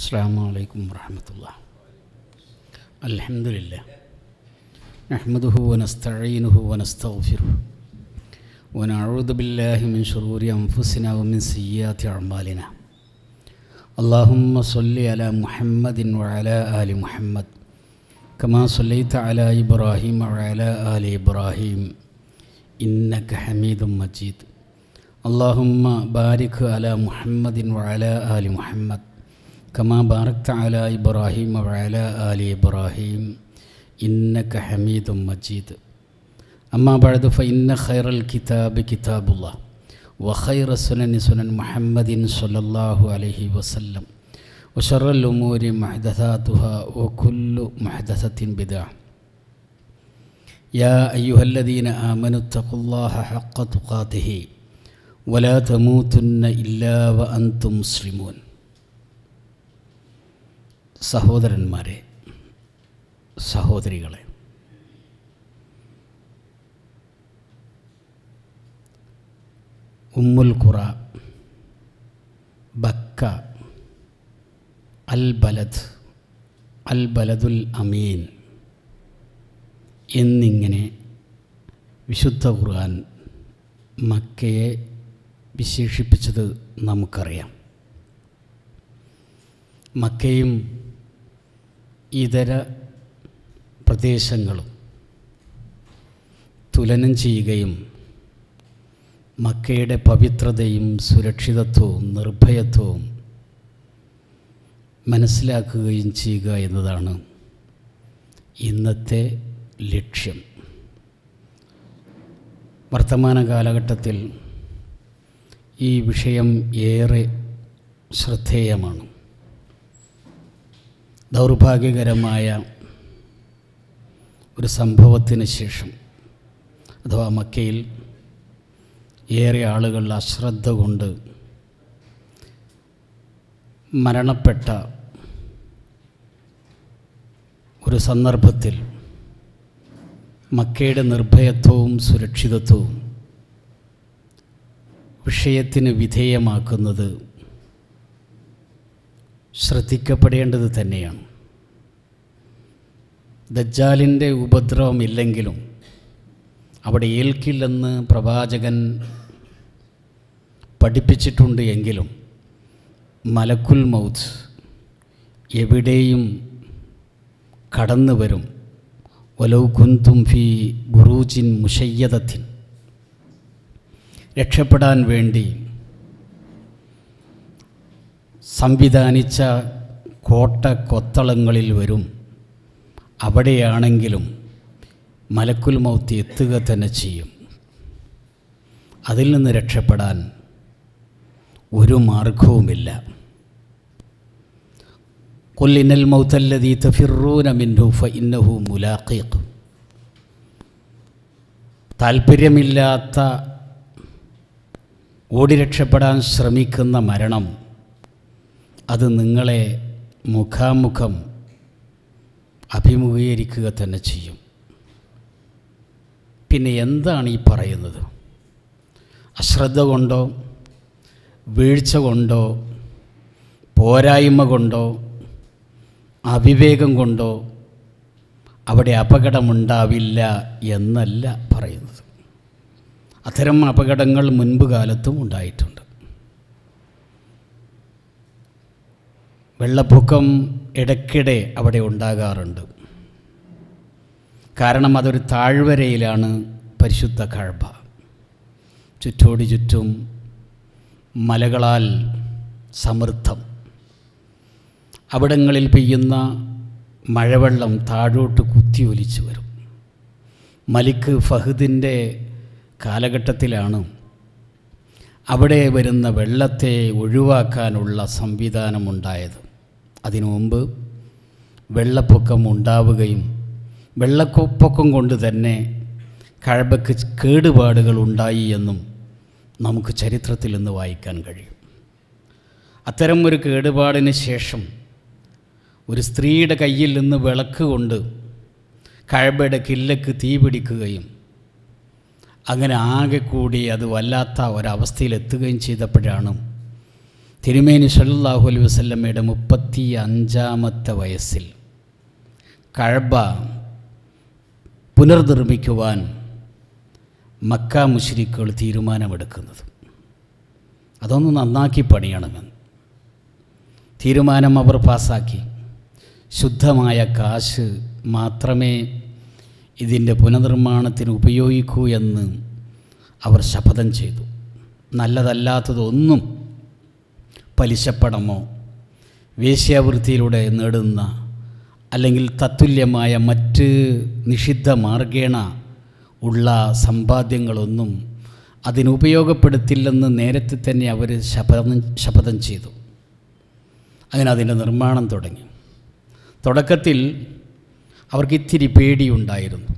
السلام عليكم ورحمة الله الحمد لله نحمده ونستعينه ونستغفره ونعوذ بالله من شرور أنفسنا ومن سيئات أعمالنا اللهم صل على محمد وعلى آل محمد كما صليت على إبراهيم وعلى آل إبراهيم إنك حميد مجيد اللهم بارك على محمد وعلى آل محمد كما باركت على إبراهيم وعلى آل إبراهيم إنك حميد مجيد أما بعد فإن خير الكتاب كتاب الله وخير سنن سنن محمد صلى الله عليه وسلم وشر الأمور محدثاتها وكل محدثة بدعة يا أيها الذين آمنوا اتقوا الله حق تقاته ولا تموتن إلا وأنتم مسلمون സഹോദരന്മാരെ സഹോദരികളെ ഉമ്മുൽ ഖുറ ബക്ക അൽ ബലദ് അൽ ബലദുൽ അമീൻ എന്നിങ്ങനെ വിശുദ്ധ ഖുർആൻ മക്കയെ വിശേഷിപ്പിച്ചത് നമുക്കറിയാം മക്കയും ഇതര പ്രദേശങ്ങളും തുലനം ചെയ്യുകയും മക്കയുടെ പവിത്രതയും സുരക്ഷിതത്വവും നിർഭയത്വവും മനസ്സിലാക്കുകയും ചെയ്യുക എന്നതാണ് ഇന്നത്തെ ലക്ഷ്യം വർത്തമാന കാലഘട്ടത്തിൽ ഈ വിഷയം ഏറെ ശ്രദ്ധേയമാണ് ദൗർഭാഗ്യകരമായ ഒരു സംഭവത്തിന് ശേഷം അഥവാ മക്കയിൽ ഏറെ ആളുകൾ അശ്രദ്ധ കൊണ്ട് മരണപ്പെട്ട ഒരു സന്ദർഭത്തിൽ മക്കയുടെ നിർഭയത്വവും സുരക്ഷിതത്വവും വിഷയത്തിന് വിധേയമാക്കുന്നത് ശ്രദ്ധിക്കപ്പെടേണ്ടത് തന്നെയാണ് ദജ്ജാലിൻ്റെ ഉപദ്രവം ഇല്ലെങ്കിലും അവിടെ ഏൽക്കില്ലെന്ന് പ്രവാചകൻ പഠിപ്പിച്ചിട്ടുണ്ട് എങ്കിലും മലക്കുൽ മൗത്ത് എവിടെയും കടന്നു വരും വലൗ കുന്തും ഫി ബുറൂജിൻ മുഷയ്യതത്തിൻ രക്ഷപ്പെടാൻ വേണ്ടി സംവിധാനിച്ച കോട്ട കൊത്തളങ്ങളിൽ വരും അവിടെയാണെങ്കിലും മലക്കുൽ മൗത്ത് എത്തുക തന്നെ ചെയ്യും അതിൽ നിന്ന് രക്ഷപ്പെടാൻ ഒരു മാർഗവുമില്ല കൊല്ലിനൽ മൗത്തല്ലതീ തഫിറൂന മിൻഹു ഫ ഇന്നഹു മുലാഖീഖ് താൽപ്പര്യമില്ലാത്ത ഓടി രക്ഷപ്പെടാൻ ശ്രമിക്കുന്ന മരണം അത് നിങ്ങളെ മുഖാമുഖം അഭിമുഖീകരിക്കുക തന്നെ ചെയ്യും പിന്നെ എന്താണ് ഈ പറയുന്നത് അശ്രദ്ധ കൊണ്ടോ വീഴ്ച കൊണ്ടോ പോരായ്മ കൊണ്ടോ അവിവേകം കൊണ്ടോ അവിടെ അപകടമുണ്ടാവില്ല എന്നല്ല പറയുന്നത് അത്തരം അപകടങ്ങൾ മുൻപ് കാലത്തും ഉണ്ടായിട്ടുണ്ട് വെള്ളപ്പൊക്കം ഇടയ്ക്കിടെ അവിടെ ഉണ്ടാകാറുണ്ട് കാരണം അതൊരു താഴ്വരയിലാണ് പരിശുദ്ധ കഴബ ചുറ്റോടു ചുറ്റും മലകളാൽ സമൃദ്ധം അവിടങ്ങളിൽ പെയ്യുന്ന മഴവെള്ളം താഴോട്ട് കുത്തി ഒലിച്ചു വരും മലിക്ക് ഫഹദിൻ്റെ കാലഘട്ടത്തിലാണ് അവിടെ വരുന്ന വെള്ളത്തെ ഒഴിവാക്കാനുള്ള സംവിധാനമുണ്ടായത് അതിനു മുമ്പ് വെള്ളപ്പൊക്കം ഉണ്ടാവുകയും വെള്ളപ്പൊക്കം കൊണ്ട് തന്നെ കഴബയ്ക്ക് കേടുപാടുകൾ ഉണ്ടായി എന്നും നമുക്ക് ചരിത്രത്തിൽ നിന്ന് വായിക്കാൻ കഴിയും അത്തരം ഒരു കേടുപാടിന് ശേഷം ഒരു സ്ത്രീയുടെ കയ്യിൽ നിന്ന് വിളക്ക് കൊണ്ട് കഴബയുടെ കില്ലക്ക് തീ പിടിക്കുകയും അങ്ങനെ ആകെ കൂടി അത് വല്ലാത്ത ഒരവസ്ഥയിലെത്തുകയും ചെയ്തപ്പോഴാണ് തിരുമേനി സല്ലാഹു അലൈ വസ്ല്ലമ്മയുടെ മുപ്പത്തി അഞ്ചാമത്തെ വയസ്സിൽ കഴബ പുനർനിർമ്മിക്കുവാൻ മക്ക മുഷിരിക്കുകൾ തീരുമാനമെടുക്കുന്നത് അതൊന്ന് നന്നാക്കി പണിയണമെന്ന് തീരുമാനം അവർ പാസാക്കി ശുദ്ധമായ കാശ് മാത്രമേ ഇതിൻ്റെ പുനർനിർമ്മാണത്തിന് ഉപയോഗിക്കൂ എന്ന് അവർ ശപഥം ചെയ്തു നല്ലതല്ലാത്തതൊന്നും പലിശപ്പണമോ വേശ്യാവൃത്തിയിലൂടെ നേടുന്ന അല്ലെങ്കിൽ തത്തുല്യമായ മറ്റ് നിഷിദ്ധ മാർഗേണ ഉള്ള സമ്പാദ്യങ്ങളൊന്നും അതിനുപയോഗപ്പെടുത്തില്ലെന്ന് നേരത്തെ തന്നെ അവർ ശപഥം ശപഥം ചെയ്തു അങ്ങനെ അതിൻ്റെ നിർമ്മാണം തുടങ്ങി തുടക്കത്തിൽ അവർക്ക് ഇത്തിരി പേടിയുണ്ടായിരുന്നു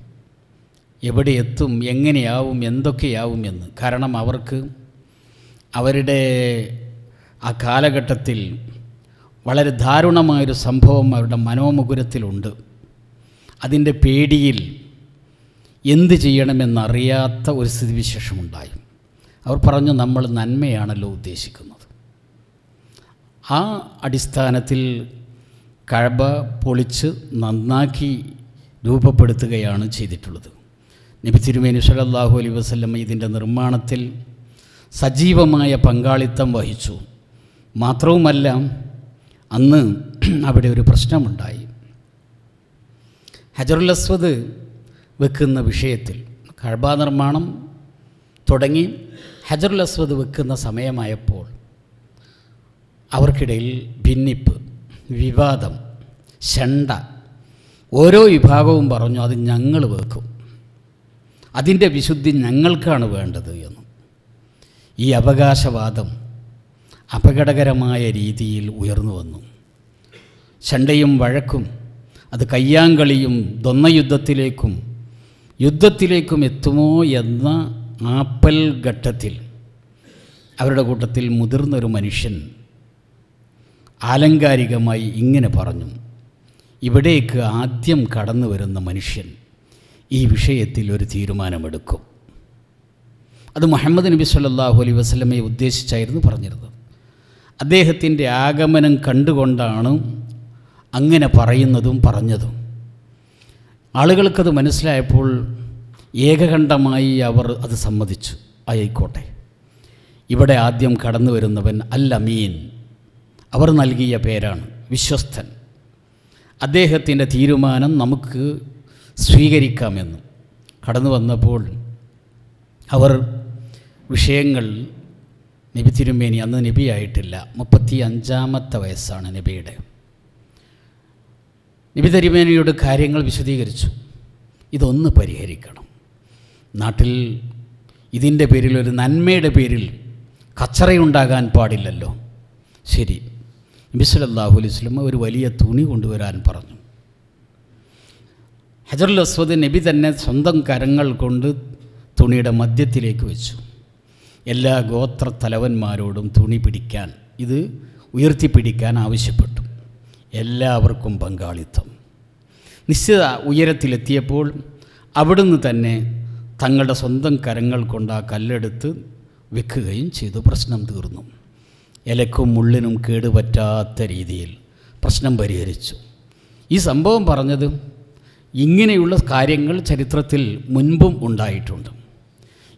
എവിടെ എത്തും എങ്ങനെയാവും എന്തൊക്കെയാവും എന്ന് കാരണം അവർക്ക് അവരുടെ ആ കാലഘട്ടത്തിൽ വളരെ ദാരുണമായൊരു സംഭവം അവരുടെ മനോമുകുരത്തിലുണ്ട് അതിൻ്റെ പേടിയിൽ എന്ത് ചെയ്യണമെന്നറിയാത്ത ഒരു സ്ഥിതിവിശേഷമുണ്ടായി അവർ പറഞ്ഞു നമ്മൾ നന്മയാണല്ലോ ഉദ്ദേശിക്കുന്നത് ആ അടിസ്ഥാനത്തിൽ കഴബ പൊളിച്ച് നന്നാക്കി രൂപപ്പെടുത്തുകയാണ് ചെയ്തിട്ടുള്ളത് നബി തിരുമേനി സലല്ലാഹു അലൈ വസ്ലം ഇതിൻ്റെ നിർമ്മാണത്തിൽ സജീവമായ പങ്കാളിത്തം വഹിച്ചു മാത്രവുമല്ല അന്ന് അവിടെ ഒരു പ്രശ്നമുണ്ടായി ഹജറുൽ അസ്വദ് വെക്കുന്ന വിഷയത്തിൽ കഴബാ നിർമ്മാണം തുടങ്ങി ഹജറുൽ അസ്വദ് വെക്കുന്ന സമയമായപ്പോൾ അവർക്കിടയിൽ ഭിന്നിപ്പ് വിവാദം ഷണ്ട ഓരോ വിഭാഗവും പറഞ്ഞു അത് ഞങ്ങൾ വെക്കും അതിൻ്റെ വിശുദ്ധി ഞങ്ങൾക്കാണ് വേണ്ടത് എന്നും ഈ അവകാശവാദം അപകടകരമായ രീതിയിൽ ഉയർന്നു വന്നു ചണ്ടയും വഴക്കും അത് കയ്യാങ്കളിയും ദ്വന്ദ്വയുദ്ധത്തിലേക്കും യുദ്ധത്തിലേക്കും എത്തുമോ എന്ന ആപ്പൽ ഘട്ടത്തിൽ അവരുടെ കൂട്ടത്തിൽ മുതിർന്നൊരു മനുഷ്യൻ ആലങ്കാരികമായി ഇങ്ങനെ പറഞ്ഞു ഇവിടേക്ക് ആദ്യം കടന്നു വരുന്ന മനുഷ്യൻ ഈ വിഷയത്തിൽ ഒരു തീരുമാനമെടുക്കും അത് മുഹമ്മദ് നബി സല്ലാഹു അലൈ വസ്ലമയെ ഉദ്ദേശിച്ചായിരുന്നു പറഞ്ഞിരുന്നത് അദ്ദേഹത്തിൻ്റെ ആഗമനം കണ്ടുകൊണ്ടാണ് അങ്ങനെ പറയുന്നതും പറഞ്ഞതും ആളുകൾക്കത് മനസ്സിലായപ്പോൾ ഏകകണ്ഠമായി അവർ അത് സമ്മതിച്ചു ആയിക്കോട്ടെ ഇവിടെ ആദ്യം കടന്നു വരുന്നവൻ അൽ അമീൻ അവർ നൽകിയ പേരാണ് വിശ്വസ്തൻ അദ്ദേഹത്തിൻ്റെ തീരുമാനം നമുക്ക് സ്വീകരിക്കാമെന്ന് കടന്നു വന്നപ്പോൾ അവർ വിഷയങ്ങൾ നബി തിരുമേനി അന്ന് നബിയായിട്ടില്ല മുപ്പത്തി അഞ്ചാമത്തെ വയസ്സാണ് നബിയുടെ നബി തിരുമേനിയോട് കാര്യങ്ങൾ വിശദീകരിച്ചു ഇതൊന്ന് പരിഹരിക്കണം നാട്ടിൽ ഇതിൻ്റെ പേരിൽ ഒരു നന്മയുടെ പേരിൽ കച്ചറയുണ്ടാകാൻ പാടില്ലല്ലോ ശരി നബി സല്ലാഹു അലൈഹി സ്വലമ ഒരു വലിയ തുണി കൊണ്ടുവരാൻ പറഞ്ഞു ഹജറുൽ അസ്വദ് നബി തന്നെ സ്വന്തം കരങ്ങൾ കൊണ്ട് തുണിയുടെ മധ്യത്തിലേക്ക് വെച്ചു എല്ലാ ഗോത്ര തലവന്മാരോടും തുണി പിടിക്കാൻ ഇത് ഉയർത്തിപ്പിടിക്കാൻ ആവശ്യപ്പെട്ടു എല്ലാവർക്കും പങ്കാളിത്തം നിശ്ചിത ഉയരത്തിലെത്തിയപ്പോൾ അവിടുന്ന് തന്നെ തങ്ങളുടെ സ്വന്തം കരങ്ങൾ കൊണ്ട് ആ കല്ലെടുത്ത് വെക്കുകയും ചെയ്തു പ്രശ്നം തീർന്നു ഇലക്കും മുള്ളിനും കേടുപറ്റാത്ത രീതിയിൽ പ്രശ്നം പരിഹരിച്ചു ഈ സംഭവം പറഞ്ഞത് ഇങ്ങനെയുള്ള കാര്യങ്ങൾ ചരിത്രത്തിൽ മുൻപും ഉണ്ടായിട്ടുണ്ട്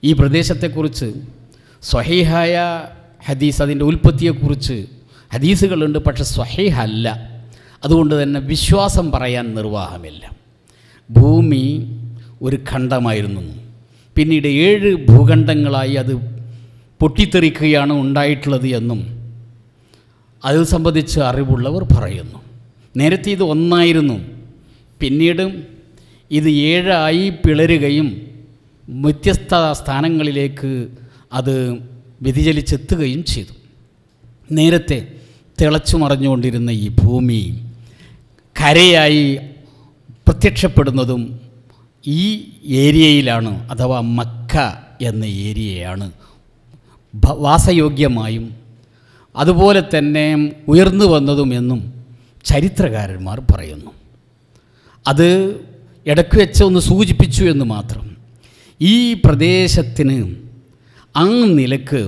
ഈ പ്രദേശത്തെക്കുറിച്ച് സ്വഹീഹായ ഹദീസ് അതിൻ്റെ ഉൽപ്പത്തിയെക്കുറിച്ച് ഹദീസുകളുണ്ട് പക്ഷെ സ്വഹീഹ അല്ല അതുകൊണ്ട് തന്നെ വിശ്വാസം പറയാൻ നിർവാഹമില്ല ഭൂമി ഒരു ഖണ്ഡമായിരുന്നു പിന്നീട് ഏഴ് ഭൂഖണ്ഡങ്ങളായി അത് പൊട്ടിത്തെറിക്കുകയാണ് ഉണ്ടായിട്ടുള്ളത് എന്നും അത് സംബന്ധിച്ച് അറിവുള്ളവർ പറയുന്നു നേരത്തെ ഇത് ഒന്നായിരുന്നു പിന്നീട് ഇത് ഏഴായി പിളരുകയും വ്യത്യസ്ത സ്ഥാനങ്ങളിലേക്ക് അത് വ്യതിചലിച്ചെത്തുകയും ചെയ്തു നേരത്തെ തിളച്ചു മറിഞ്ഞുകൊണ്ടിരുന്ന ഈ ഭൂമി കരയായി പ്രത്യക്ഷപ്പെടുന്നതും ഈ ഏരിയയിലാണ് അഥവാ മക്ക എന്ന ഏരിയയാണ് വാസയോഗ്യമായും അതുപോലെ തന്നെ ഉയർന്നു വന്നതും എന്നും ചരിത്രകാരന്മാർ പറയുന്നു അത് ഇടയ്ക്ക് വെച്ച് ഒന്ന് സൂചിപ്പിച്ചു എന്ന് മാത്രം ഈ പ്രദേശത്തിന് ആ നിലക്ക്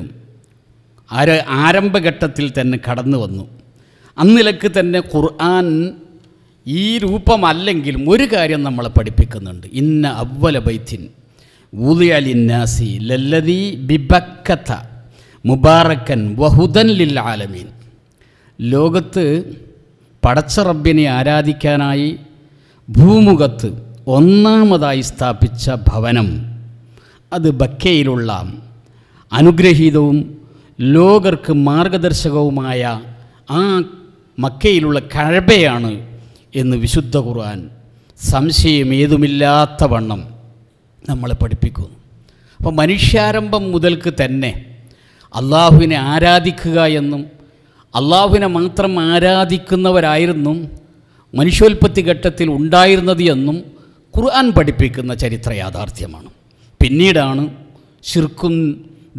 ആര ആരംഭഘട്ടത്തിൽ തന്നെ കടന്നു വന്നു അന്നിലക്ക് തന്നെ ഖുർആൻ ഈ രൂപമല്ലെങ്കിലും ഒരു കാര്യം നമ്മളെ പഠിപ്പിക്കുന്നുണ്ട് ഇന്ന അവല ബൈത്തിൻ ഊതിയാലിന്നാസി ലല്ലതി ബിബക്കഥ മുബാറക്കൻ വഹുദൻ ലിൽ ആലമീൻ ലോകത്ത് പടച്ച റബ്ബിനെ ആരാധിക്കാനായി ഭൂമുഖത്ത് ഒന്നാമതായി സ്ഥാപിച്ച ഭവനം അത് ബക്കയിലുള്ള അനുഗ്രഹീതവും ലോകർക്ക് മാർഗദർശകവുമായ ആ മക്കയിലുള്ള കഴബയാണ് എന്ന് വിശുദ്ധ ഖുർആൻ സംശയം ഏതുമില്ലാത്ത വണ്ണം നമ്മളെ പഠിപ്പിക്കുന്നു അപ്പം മനുഷ്യാരംഭം മുതൽക്ക് തന്നെ അള്ളാഹുവിനെ ആരാധിക്കുക എന്നും അള്ളാഹുവിനെ മാത്രം ആരാധിക്കുന്നവരായിരുന്നു മനുഷ്യോൽപ്പത്തി ഘട്ടത്തിൽ ഉണ്ടായിരുന്നത് എന്നും ഖുർആൻ പഠിപ്പിക്കുന്ന ചരിത്ര യാഥാർത്ഥ്യമാണ് പിന്നീടാണ് ശിർക്കും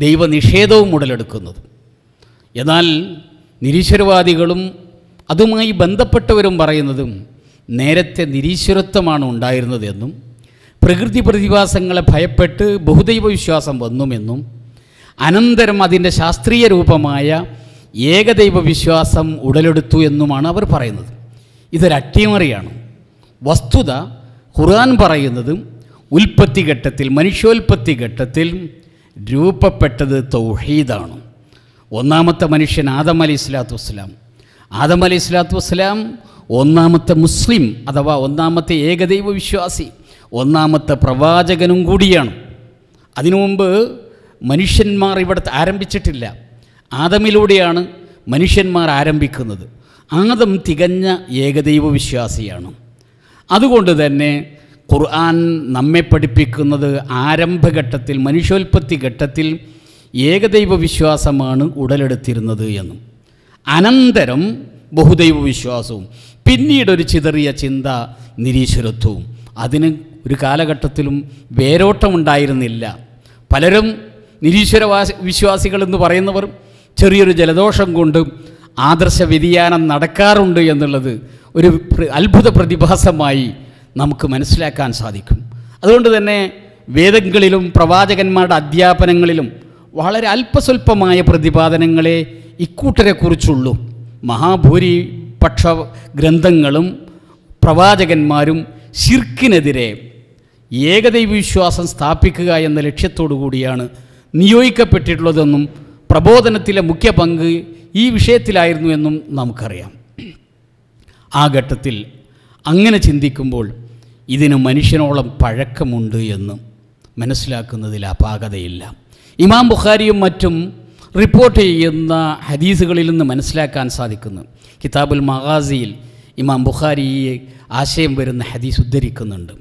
ദൈവനിഷേധവും ഉടലെടുക്കുന്നത് എന്നാൽ നിരീശ്വരവാദികളും അതുമായി ബന്ധപ്പെട്ടവരും പറയുന്നതും നേരത്തെ നിരീശ്വരത്വമാണ് ഉണ്ടായിരുന്നതെന്നും പ്രകൃതി പ്രതിഭാസങ്ങളെ ഭയപ്പെട്ട് ബഹുദൈവ വിശ്വാസം വന്നുമെന്നും അനന്തരം അതിൻ്റെ ശാസ്ത്രീയ രൂപമായ ഏകദൈവ വിശ്വാസം ഉടലെടുത്തു എന്നുമാണ് അവർ പറയുന്നത് ഇതൊരു അട്ടിമറിയാണ് വസ്തുത ഖുർആൻ പറയുന്നതും ഉൽപ്പത്തി ഘട്ടത്തിൽ മനുഷ്യോൽപ്പത്തി ഘട്ടത്തിൽ രൂപപ്പെട്ടത് തൗഹീദാണ് ഒന്നാമത്തെ മനുഷ്യൻ ആദം അലി ഇസ്ലാത്തു വസ്സലാം ആദം അലി ഇസ്ലാത്തു വസ്സലാം ഒന്നാമത്തെ മുസ്ലിം അഥവാ ഒന്നാമത്തെ ഏകദൈവ വിശ്വാസി ഒന്നാമത്തെ പ്രവാചകനും കൂടിയാണ് അതിനു മുമ്പ് മനുഷ്യന്മാർ ഇവിടുത്തെ ആരംഭിച്ചിട്ടില്ല ആദമിലൂടെയാണ് മനുഷ്യന്മാർ ആരംഭിക്കുന്നത് ആദം തികഞ്ഞ ഏകദൈവ വിശ്വാസിയാണ് അതുകൊണ്ട് തന്നെ ഖുർആൻ നമ്മെ പഠിപ്പിക്കുന്നത് ആരംഭഘട്ടത്തിൽ മനുഷ്യോൽപ്പത്തി ഘട്ടത്തിൽ ഏകദൈവ വിശ്വാസമാണ് ഉടലെടുത്തിരുന്നത് എന്നും അനന്തരം ബഹുദൈവ വിശ്വാസവും പിന്നീട് ഒരു ചിതറിയ ചിന്ത നിരീശ്വരത്വവും അതിന് ഒരു കാലഘട്ടത്തിലും വേരോട്ടമുണ്ടായിരുന്നില്ല പലരും നിരീശ്വര വിശ്വാസികളെന്ന് പറയുന്നവർ ചെറിയൊരു ജലദോഷം കൊണ്ട് ആദർശ വ്യതിയാനം നടക്കാറുണ്ട് എന്നുള്ളത് ഒരു അത്ഭുത പ്രതിഭാസമായി നമുക്ക് മനസ്സിലാക്കാൻ സാധിക്കും അതുകൊണ്ട് തന്നെ വേദങ്ങളിലും പ്രവാചകന്മാരുടെ അധ്യാപനങ്ങളിലും വളരെ അല്പസ്വല്പമായ പ്രതിപാദനങ്ങളെ ഇക്കൂട്ടരെക്കുറിച്ചുള്ളൂ മഹാഭൂരിപക്ഷ ഗ്രന്ഥങ്ങളും പ്രവാചകന്മാരും ശിർക്കിനെതിരെ ഏകദൈവ വിശ്വാസം സ്ഥാപിക്കുക എന്ന ലക്ഷ്യത്തോടു കൂടിയാണ് നിയോഗിക്കപ്പെട്ടിട്ടുള്ളതെന്നും പ്രബോധനത്തിലെ മുഖ്യ പങ്ക് ഈ വിഷയത്തിലായിരുന്നു എന്നും നമുക്കറിയാം ആ ഘട്ടത്തിൽ അങ്ങനെ ചിന്തിക്കുമ്പോൾ ഇതിന് മനുഷ്യനോളം പഴക്കമുണ്ട് എന്ന് മനസ്സിലാക്കുന്നതിൽ അപാകതയില്ല ഇമാം ബുഖാരിയും മറ്റും റിപ്പോർട്ട് ചെയ്യുന്ന ഹദീസുകളിൽ നിന്ന് മനസ്സിലാക്കാൻ സാധിക്കുന്നു കിതാബുൽ മഹാസിയിൽ ഇമാം ബുഖാരിയെ ആശയം വരുന്ന ഹദീസ് ഉദ്ധരിക്കുന്നുണ്ട്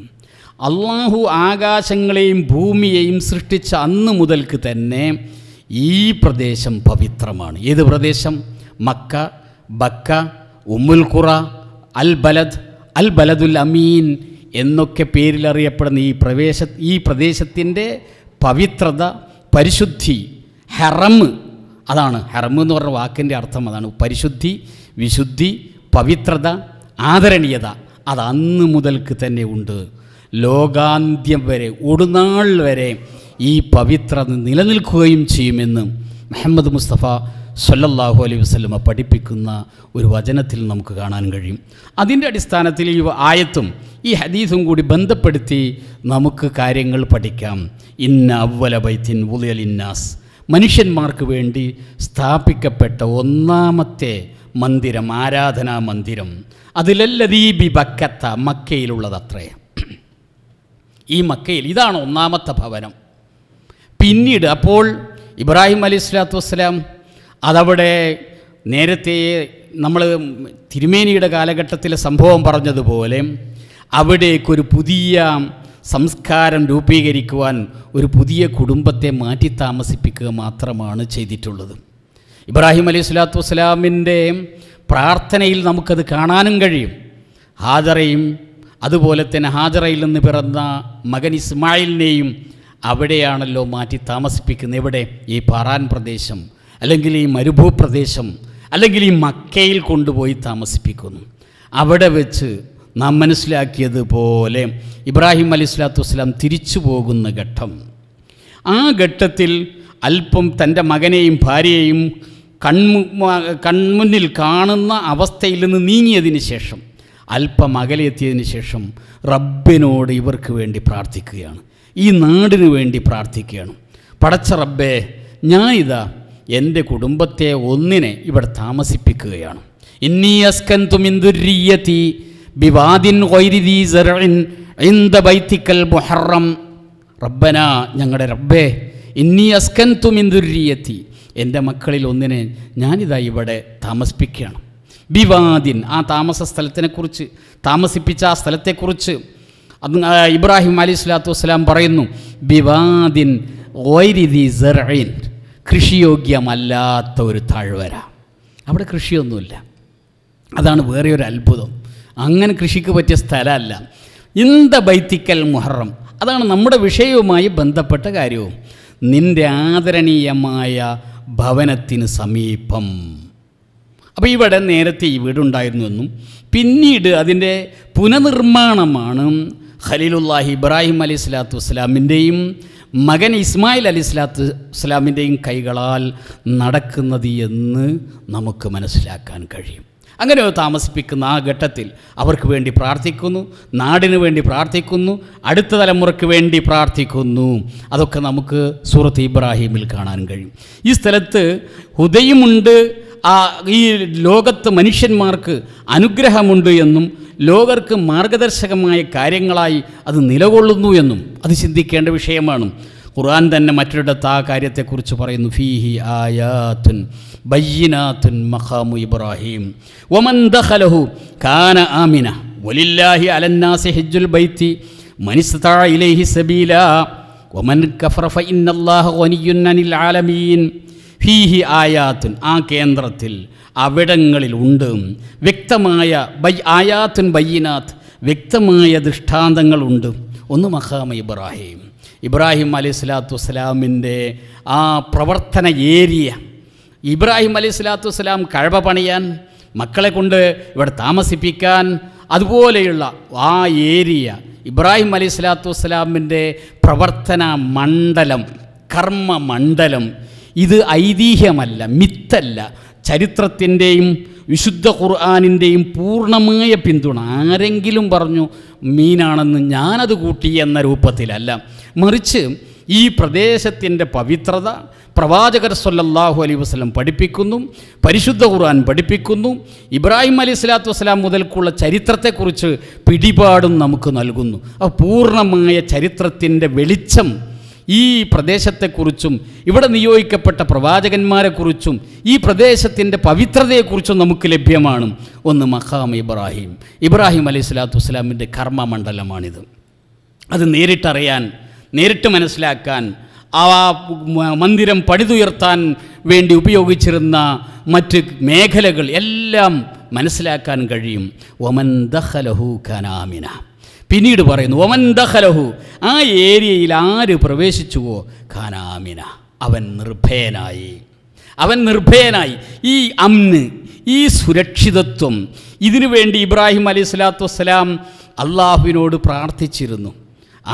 അള്ളാഹു ആകാശങ്ങളെയും ഭൂമിയെയും സൃഷ്ടിച്ച അന്ന് മുതൽക്ക് തന്നെ ഈ പ്രദേശം പവിത്രമാണ് ഏത് പ്രദേശം മക്ക ബക്ക ഉമ്മുൽ ഖുറ അൽ ബലദ് അൽ ബലദുൽ അമീൻ എന്നൊക്കെ പേരിലറിയപ്പെടുന്ന ഈ പ്രവേശ ഈ പ്രദേശത്തിൻ്റെ പവിത്രത പരിശുദ്ധി ഹെറം അതാണ് ഹെറം എന്ന് പറഞ്ഞ വാക്കിൻ്റെ അർത്ഥം അതാണ് പരിശുദ്ധി വിശുദ്ധി പവിത്രത ആദരണീയത അത് അന്ന് മുതൽക്ക് തന്നെ ഉണ്ട് ലോകാന്ത്യം വരെ ഒരുനാൾ വരെ ഈ പവിത്രത നിലനിൽക്കുകയും ചെയ്യുമെന്നും മുഹമ്മദ് മുസ്തഫ സൊല്ലാഹു അലൈഹി വസ്ലമ പഠിപ്പിക്കുന്ന ഒരു വചനത്തിൽ നമുക്ക് കാണാൻ കഴിയും അതിൻ്റെ അടിസ്ഥാനത്തിൽ ഈ ആയത്തും ഈ ഹദീസും കൂടി ബന്ധപ്പെടുത്തി നമുക്ക് കാര്യങ്ങൾ പഠിക്കാം ഇന്ന അവല ബൈത്തിൻ ഉലിയൽ ഇന്നാസ് മനുഷ്യന്മാർക്ക് വേണ്ടി സ്ഥാപിക്കപ്പെട്ട ഒന്നാമത്തെ മന്ദിരം ആരാധനാ മന്ദിരം ബി ബക്കത്ത മക്കയിലുള്ളതത്രേ ഈ മക്കയിൽ ഇതാണ് ഒന്നാമത്തെ ഭവനം പിന്നീട് അപ്പോൾ ഇബ്രാഹിം അലി സ്വലാത്തു വസ്സലാം അതവിടെ നേരത്തെ നമ്മൾ തിരുമേനിയുടെ കാലഘട്ടത്തിലെ സംഭവം പറഞ്ഞതുപോലെ അവിടേക്കൊരു പുതിയ സംസ്കാരം രൂപീകരിക്കുവാൻ ഒരു പുതിയ കുടുംബത്തെ മാറ്റി താമസിപ്പിക്കുക മാത്രമാണ് ചെയ്തിട്ടുള്ളത് ഇബ്രാഹിം അലി സ്വലാത്തു വസ്സലാമിൻ്റെ പ്രാർത്ഥനയിൽ നമുക്കത് കാണാനും കഴിയും ഹാജറയും അതുപോലെ തന്നെ ഹാജറയിൽ നിന്ന് പിറന്ന മകൻ ഇസ്മായിലിനെയും അവിടെയാണല്ലോ മാറ്റി താമസിപ്പിക്കുന്നത് ഇവിടെ ഈ പാറാൻ പ്രദേശം അല്ലെങ്കിൽ ഈ മരുഭൂപ്രദേശം അല്ലെങ്കിൽ ഈ മക്കയിൽ കൊണ്ടുപോയി താമസിപ്പിക്കുന്നു അവിടെ വെച്ച് നാം മനസ്സിലാക്കിയതുപോലെ ഇബ്രാഹിം അലി സ്വലാത്തു വസ്സലാം തിരിച്ചു പോകുന്ന ഘട്ടം ആ ഘട്ടത്തിൽ അല്പം തൻ്റെ മകനെയും ഭാര്യയെയും കൺമു കൺമുന്നിൽ കാണുന്ന അവസ്ഥയിൽ നിന്ന് നീങ്ങിയതിന് ശേഷം അല്പം അകലെത്തിയതിന് ശേഷം റബ്ബിനോട് ഇവർക്ക് വേണ്ടി പ്രാർത്ഥിക്കുകയാണ് ഈ നാടിനു വേണ്ടി പ്രാർത്ഥിക്കുകയാണ് പടച്ച റബ്ബേ ഞാൻ ഇതാ എൻ്റെ കുടുംബത്തെ ഒന്നിനെ ഇവിടെ താമസിപ്പിക്കുകയാണ് ഇന്നി ബിവാദിൻ മുഹറം റബ്ബന ഞങ്ങളുടെ റബ്ബേ ഇന്നി അസ്കൻ തുമിന്ദുരിയത്തി എൻ്റെ മക്കളിൽ ഒന്നിനെ ഞാനിതാ ഇവിടെ താമസിപ്പിക്കുകയാണ് ബിവാദിൻ ആ താമസ സ്ഥലത്തിനെക്കുറിച്ച് താമസിപ്പിച്ച ആ സ്ഥലത്തെക്കുറിച്ച് അത് ഇബ്രാഹിം അലി സ്വലാത്തു വസ്സലാം പറയുന്നു ബിവാദിൻ കൃഷിയോഗ്യമല്ലാത്ത ഒരു താഴ്വര അവിടെ കൃഷിയൊന്നുമില്ല അതാണ് വേറെ ഒരു അത്ഭുതം അങ്ങനെ കൃഷിക്ക് പറ്റിയ സ്ഥലമല്ല ഇന്ത ബൈത്തിക്കൽ മുഹറം അതാണ് നമ്മുടെ വിഷയവുമായി ബന്ധപ്പെട്ട കാര്യവും നിൻ്റെ ആദരണീയമായ ഭവനത്തിന് സമീപം അപ്പോൾ ഇവിടെ നേരത്തെ ഈ വീടുണ്ടായിരുന്നുവെന്നും പിന്നീട് അതിൻ്റെ പുനർനിർമ്മാണമാണ് ഖലീലുല്ലാഹി ഇബ്രാഹിം അലി സ്വലാത്തു വസ്സലാമിൻ്റെയും മകൻ ഇസ്മായിൽ അലി സ്വലാത്തു വസ്സലാമിൻ്റെയും കൈകളാൽ നടക്കുന്നത് എന്ന് നമുക്ക് മനസ്സിലാക്കാൻ കഴിയും അങ്ങനെ താമസിപ്പിക്കുന്ന ആ ഘട്ടത്തിൽ അവർക്ക് വേണ്ടി പ്രാർത്ഥിക്കുന്നു നാടിനു വേണ്ടി പ്രാർത്ഥിക്കുന്നു അടുത്ത തലമുറയ്ക്ക് വേണ്ടി പ്രാർത്ഥിക്കുന്നു അതൊക്കെ നമുക്ക് സൂറത്ത് ഇബ്രാഹിമിൽ കാണാൻ കഴിയും ഈ സ്ഥലത്ത് ഹുദയുമുണ്ട് ആ ഈ ലോകത്ത് മനുഷ്യന്മാർക്ക് അനുഗ്രഹമുണ്ട് എന്നും ലോകർക്ക് മാർഗദർശകമായ കാര്യങ്ങളായി അത് നിലകൊള്ളുന്നു എന്നും അത് ചിന്തിക്കേണ്ട വിഷയമാണ് ഖുർആൻ തന്നെ മറ്റൊരിടത്ത് ആ കാര്യത്തെക്കുറിച്ച് പറയുന്നു ഫീഹി ആയാത്തുൻ ബയ്യനാത്തുൻ മഹാമു ഇബ്രാഹിം ഒമൻ ദഹലഹു കാന ആമിന ഒലില്ലാഹി അലന്നാസി ഹിജുൽ ബൈത്തി മനിസ്താ ഇലൈഹി സബീല ഒമൻ കഫറഫ ഇന്നല്ലാഹു അനിയുന്നനിൽ ആലമീൻ ഫീഹി ആയാത്തുൻ ആ കേന്ദ്രത്തിൽ അവിടങ്ങളിൽ ഉണ്ട് വ്യക്തമായ ബൈ ആയാത്തുൻ ബയ്യനാഥ് വ്യക്തമായ ദൃഷ്ടാന്തങ്ങളുണ്ട് ഒന്ന് മഹാമ ഇബ്രാഹിം ഇബ്രാഹിം അലൈഹി സ്വലാത്തു വസ്സലാമിൻ്റെ ആ പ്രവർത്തന ഏരിയ ഇബ്രാഹിം അലൈഹി സ്വലാത്തു വസ്സലാം കഴവ പണിയാൻ മക്കളെ കൊണ്ട് ഇവിടെ താമസിപ്പിക്കാൻ അതുപോലെയുള്ള ആ ഏരിയ ഇബ്രാഹിം അലൈഹി സ്വലാത്തു വസ്സലാമിൻ്റെ പ്രവർത്തന മണ്ഡലം കർമ്മ മണ്ഡലം ഇത് ഐതിഹ്യമല്ല മിത്തല്ല ചരിത്രത്തിൻ്റെയും വിശുദ്ധ ഖുർആാനിൻ്റെയും പൂർണ്ണമായ പിന്തുണ ആരെങ്കിലും പറഞ്ഞു മീനാണെന്ന് ഞാനത് കൂട്ടി എന്ന രൂപത്തിലല്ല മറിച്ച് ഈ പ്രദേശത്തിൻ്റെ പവിത്രത പ്രവാചകർ സൊല്ലാഹു അലൈ വസ്ലം പഠിപ്പിക്കുന്നു പരിശുദ്ധ ഖുർആൻ പഠിപ്പിക്കുന്നു ഇബ്രാഹിം അലി സ്വലാത്തു വസ്സലാം മുതൽക്കുള്ള ചരിത്രത്തെക്കുറിച്ച് പിടിപാടും നമുക്ക് നൽകുന്നു ആ പൂർണ്ണമായ ചരിത്രത്തിൻ്റെ വെളിച്ചം ഈ പ്രദേശത്തെക്കുറിച്ചും ഇവിടെ നിയോഗിക്കപ്പെട്ട പ്രവാചകന്മാരെക്കുറിച്ചും ഈ പ്രദേശത്തിൻ്റെ പവിത്രതയെക്കുറിച്ചും നമുക്ക് ലഭ്യമാണ് ഒന്ന് മഹാം ഇബ്രാഹിം ഇബ്രാഹിം അലൈഹി സ്വലാത്തു വസ്സലാമിൻ്റെ കർമ്മമണ്ഡലമാണിത് അത് നേരിട്ടറിയാൻ നേരിട്ട് മനസ്സിലാക്കാൻ ആ മന്ദിരം പടിതുയർത്താൻ വേണ്ടി ഉപയോഗിച്ചിരുന്ന മറ്റ് മേഖലകൾ എല്ലാം മനസ്സിലാക്കാൻ കഴിയും ഒമൻ ദഹലഹു ഖനാമിന പിന്നീട് പറയുന്നു ഒമൻ ദഹലഹു ആ ഏരിയയിൽ ആര് പ്രവേശിച്ചുവോ ഖാനാമിന അവൻ നിർഭയനായി അവൻ നിർഭയനായി ഈ അമ്ന് ഈ സുരക്ഷിതത്വം ഇതിനു വേണ്ടി ഇബ്രാഹിം അലൈഹി സ്വലാത്തു വസ്സലാം അള്ളാഹുവിനോട് പ്രാർത്ഥിച്ചിരുന്നു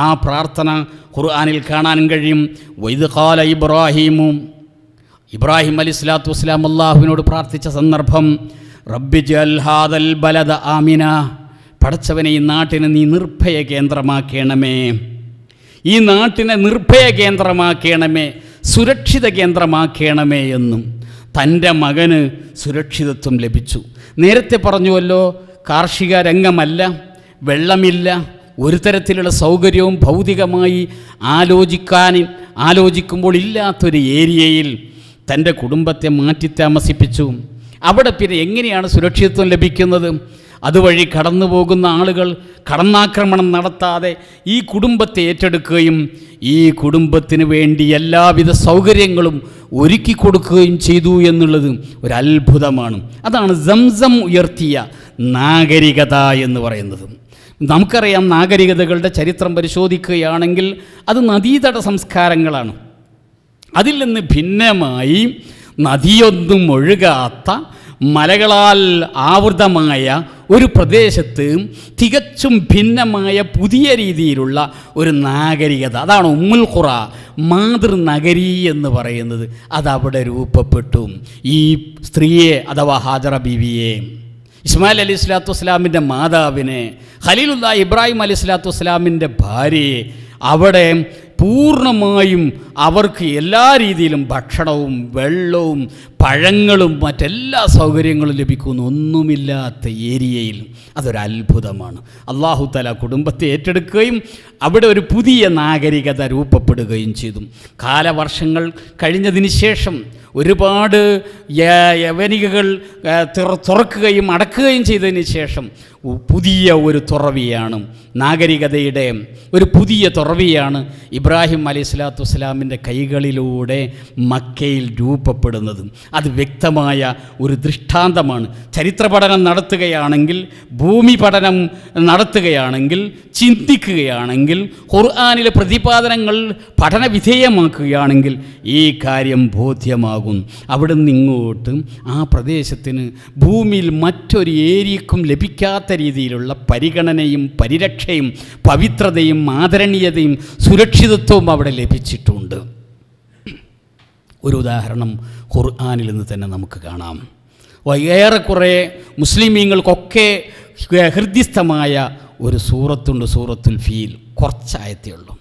ആ പ്രാർത്ഥന ഖുർആാനിൽ കാണാൻ കഴിയും വൈദ് കാല ഇബ്രാഹീമും ഇബ്രാഹിം അലി സ്വലാത്തു വസ്സലാം അള്ളാഹുവിനോട് പ്രാർത്ഥിച്ച സന്ദർഭം റബ്ബി ജൽഹാദൽ ഹാദൽ ബലദ ആമിന പടച്ചവനെ ഈ നാട്ടിനെ നീ നിർഭയ കേന്ദ്രമാക്കണമേ ഈ നാട്ടിനെ നിർഭയ കേന്ദ്രമാക്കണമേ സുരക്ഷിത കേന്ദ്രമാക്കണമേ എന്നും തൻ്റെ മകന് സുരക്ഷിതത്വം ലഭിച്ചു നേരത്തെ പറഞ്ഞുവല്ലോ കാർഷിക രംഗമല്ല വെള്ളമില്ല ഒരു തരത്തിലുള്ള സൗകര്യവും ഭൗതികമായി ആലോചിക്കാൻ ആലോചിക്കുമ്പോൾ ഇല്ലാത്തൊരു ഏരിയയിൽ തൻ്റെ കുടുംബത്തെ മാറ്റി താമസിപ്പിച്ചു അവിടെ പിന്നെ എങ്ങനെയാണ് സുരക്ഷിതത്വം ലഭിക്കുന്നത് അതുവഴി കടന്നു പോകുന്ന ആളുകൾ കടന്നാക്രമണം നടത്താതെ ഈ കുടുംബത്തെ ഏറ്റെടുക്കുകയും ഈ കുടുംബത്തിന് വേണ്ടി എല്ലാവിധ സൗകര്യങ്ങളും ഒരുക്കി കൊടുക്കുകയും ചെയ്തു എന്നുള്ളത് ഒരു അത്ഭുതമാണ് അതാണ് സംസം ഉയർത്തിയ നാഗരികത എന്ന് പറയുന്നത് നമുക്കറിയാം നാഗരികതകളുടെ ചരിത്രം പരിശോധിക്കുകയാണെങ്കിൽ അത് നദീതട സംസ്കാരങ്ങളാണ് അതിൽ നിന്ന് ഭിന്നമായി നദിയൊന്നും ഒഴുകാത്ത മലകളാൽ ആവൃതമായ ഒരു പ്രദേശത്ത് തികച്ചും ഭിന്നമായ പുതിയ രീതിയിലുള്ള ഒരു നാഗരികത അതാണ് ഉമ്മുൽ ഖുറ മാതൃനഗരി എന്ന് പറയുന്നത് അതവിടെ രൂപപ്പെട്ടു ഈ സ്ത്രീയെ അഥവാ ഹാജറ ബിവിയെ ഇസ്മായിൽ അലി സ്വലാത്തു വസ്സലാമിൻ്റെ മാതാവിനെ ഖലീലുല്ല ഇബ്രാഹിം അലി സ്വലാത്തു വസ്സലാമിൻ്റെ ഭാര്യയെ അവിടെ പൂർണ്ണമായും അവർക്ക് എല്ലാ രീതിയിലും ഭക്ഷണവും വെള്ളവും പഴങ്ങളും മറ്റെല്ലാ സൗകര്യങ്ങളും ലഭിക്കുന്ന ഒന്നുമില്ലാത്ത ഏരിയയിൽ അതൊരത്ഭുതമാണ് അള്ളാഹു തല കുടുംബത്തെ ഏറ്റെടുക്കുകയും അവിടെ ഒരു പുതിയ നാഗരികത രൂപപ്പെടുകയും ചെയ്തു കാലവർഷങ്ങൾ കഴിഞ്ഞതിന് ശേഷം ഒരുപാട് യവനികകൾ തുറക്കുകയും അടക്കുകയും ചെയ്തതിന് ശേഷം പുതിയ ഒരു തുറവിയാണ് നാഗരികതയുടെ ഒരു പുതിയ തുറവിയാണ് ഇബ്രാഹിം അലൈഹി സ്വലാത്തു വസ്സലാമിൻ്റെ കൈകളിലൂടെ മക്കയിൽ രൂപപ്പെടുന്നത് അത് വ്യക്തമായ ഒരു ദൃഷ്ടാന്തമാണ് ചരിത്ര പഠനം നടത്തുകയാണെങ്കിൽ ഭൂമി പഠനം നടത്തുകയാണെങ്കിൽ ചിന്തിക്കുകയാണെങ്കിൽ ഖുർആാനിലെ പ്രതിപാദനങ്ങൾ പഠന വിധേയമാക്കുകയാണെങ്കിൽ ഈ കാര്യം ബോധ്യമാകും അവിടെ നിന്നിങ്ങോട്ട് ആ പ്രദേശത്തിന് ഭൂമിയിൽ മറ്റൊരു ഏരിയക്കും ലഭിക്കാത്ത രീതിയിലുള്ള പരിഗണനയും പരിരക്ഷയും പവിത്രതയും ആദരണീയതയും സുരക്ഷിതത്വവും അവിടെ ലഭിച്ചിട്ടുണ്ട് ഒരു ഉദാഹരണം ഖുർആാനിൽ നിന്ന് തന്നെ നമുക്ക് കാണാം ഏറെക്കുറെ മുസ്ലിമീങ്ങൾക്കൊക്കെ ഹൃദ്യസ്ഥമായ ഒരു സൂറത്തുണ്ട് സൂറത്തുൽ ഫീൽ കുറച്ചായത്തേ ഉള്ളൂ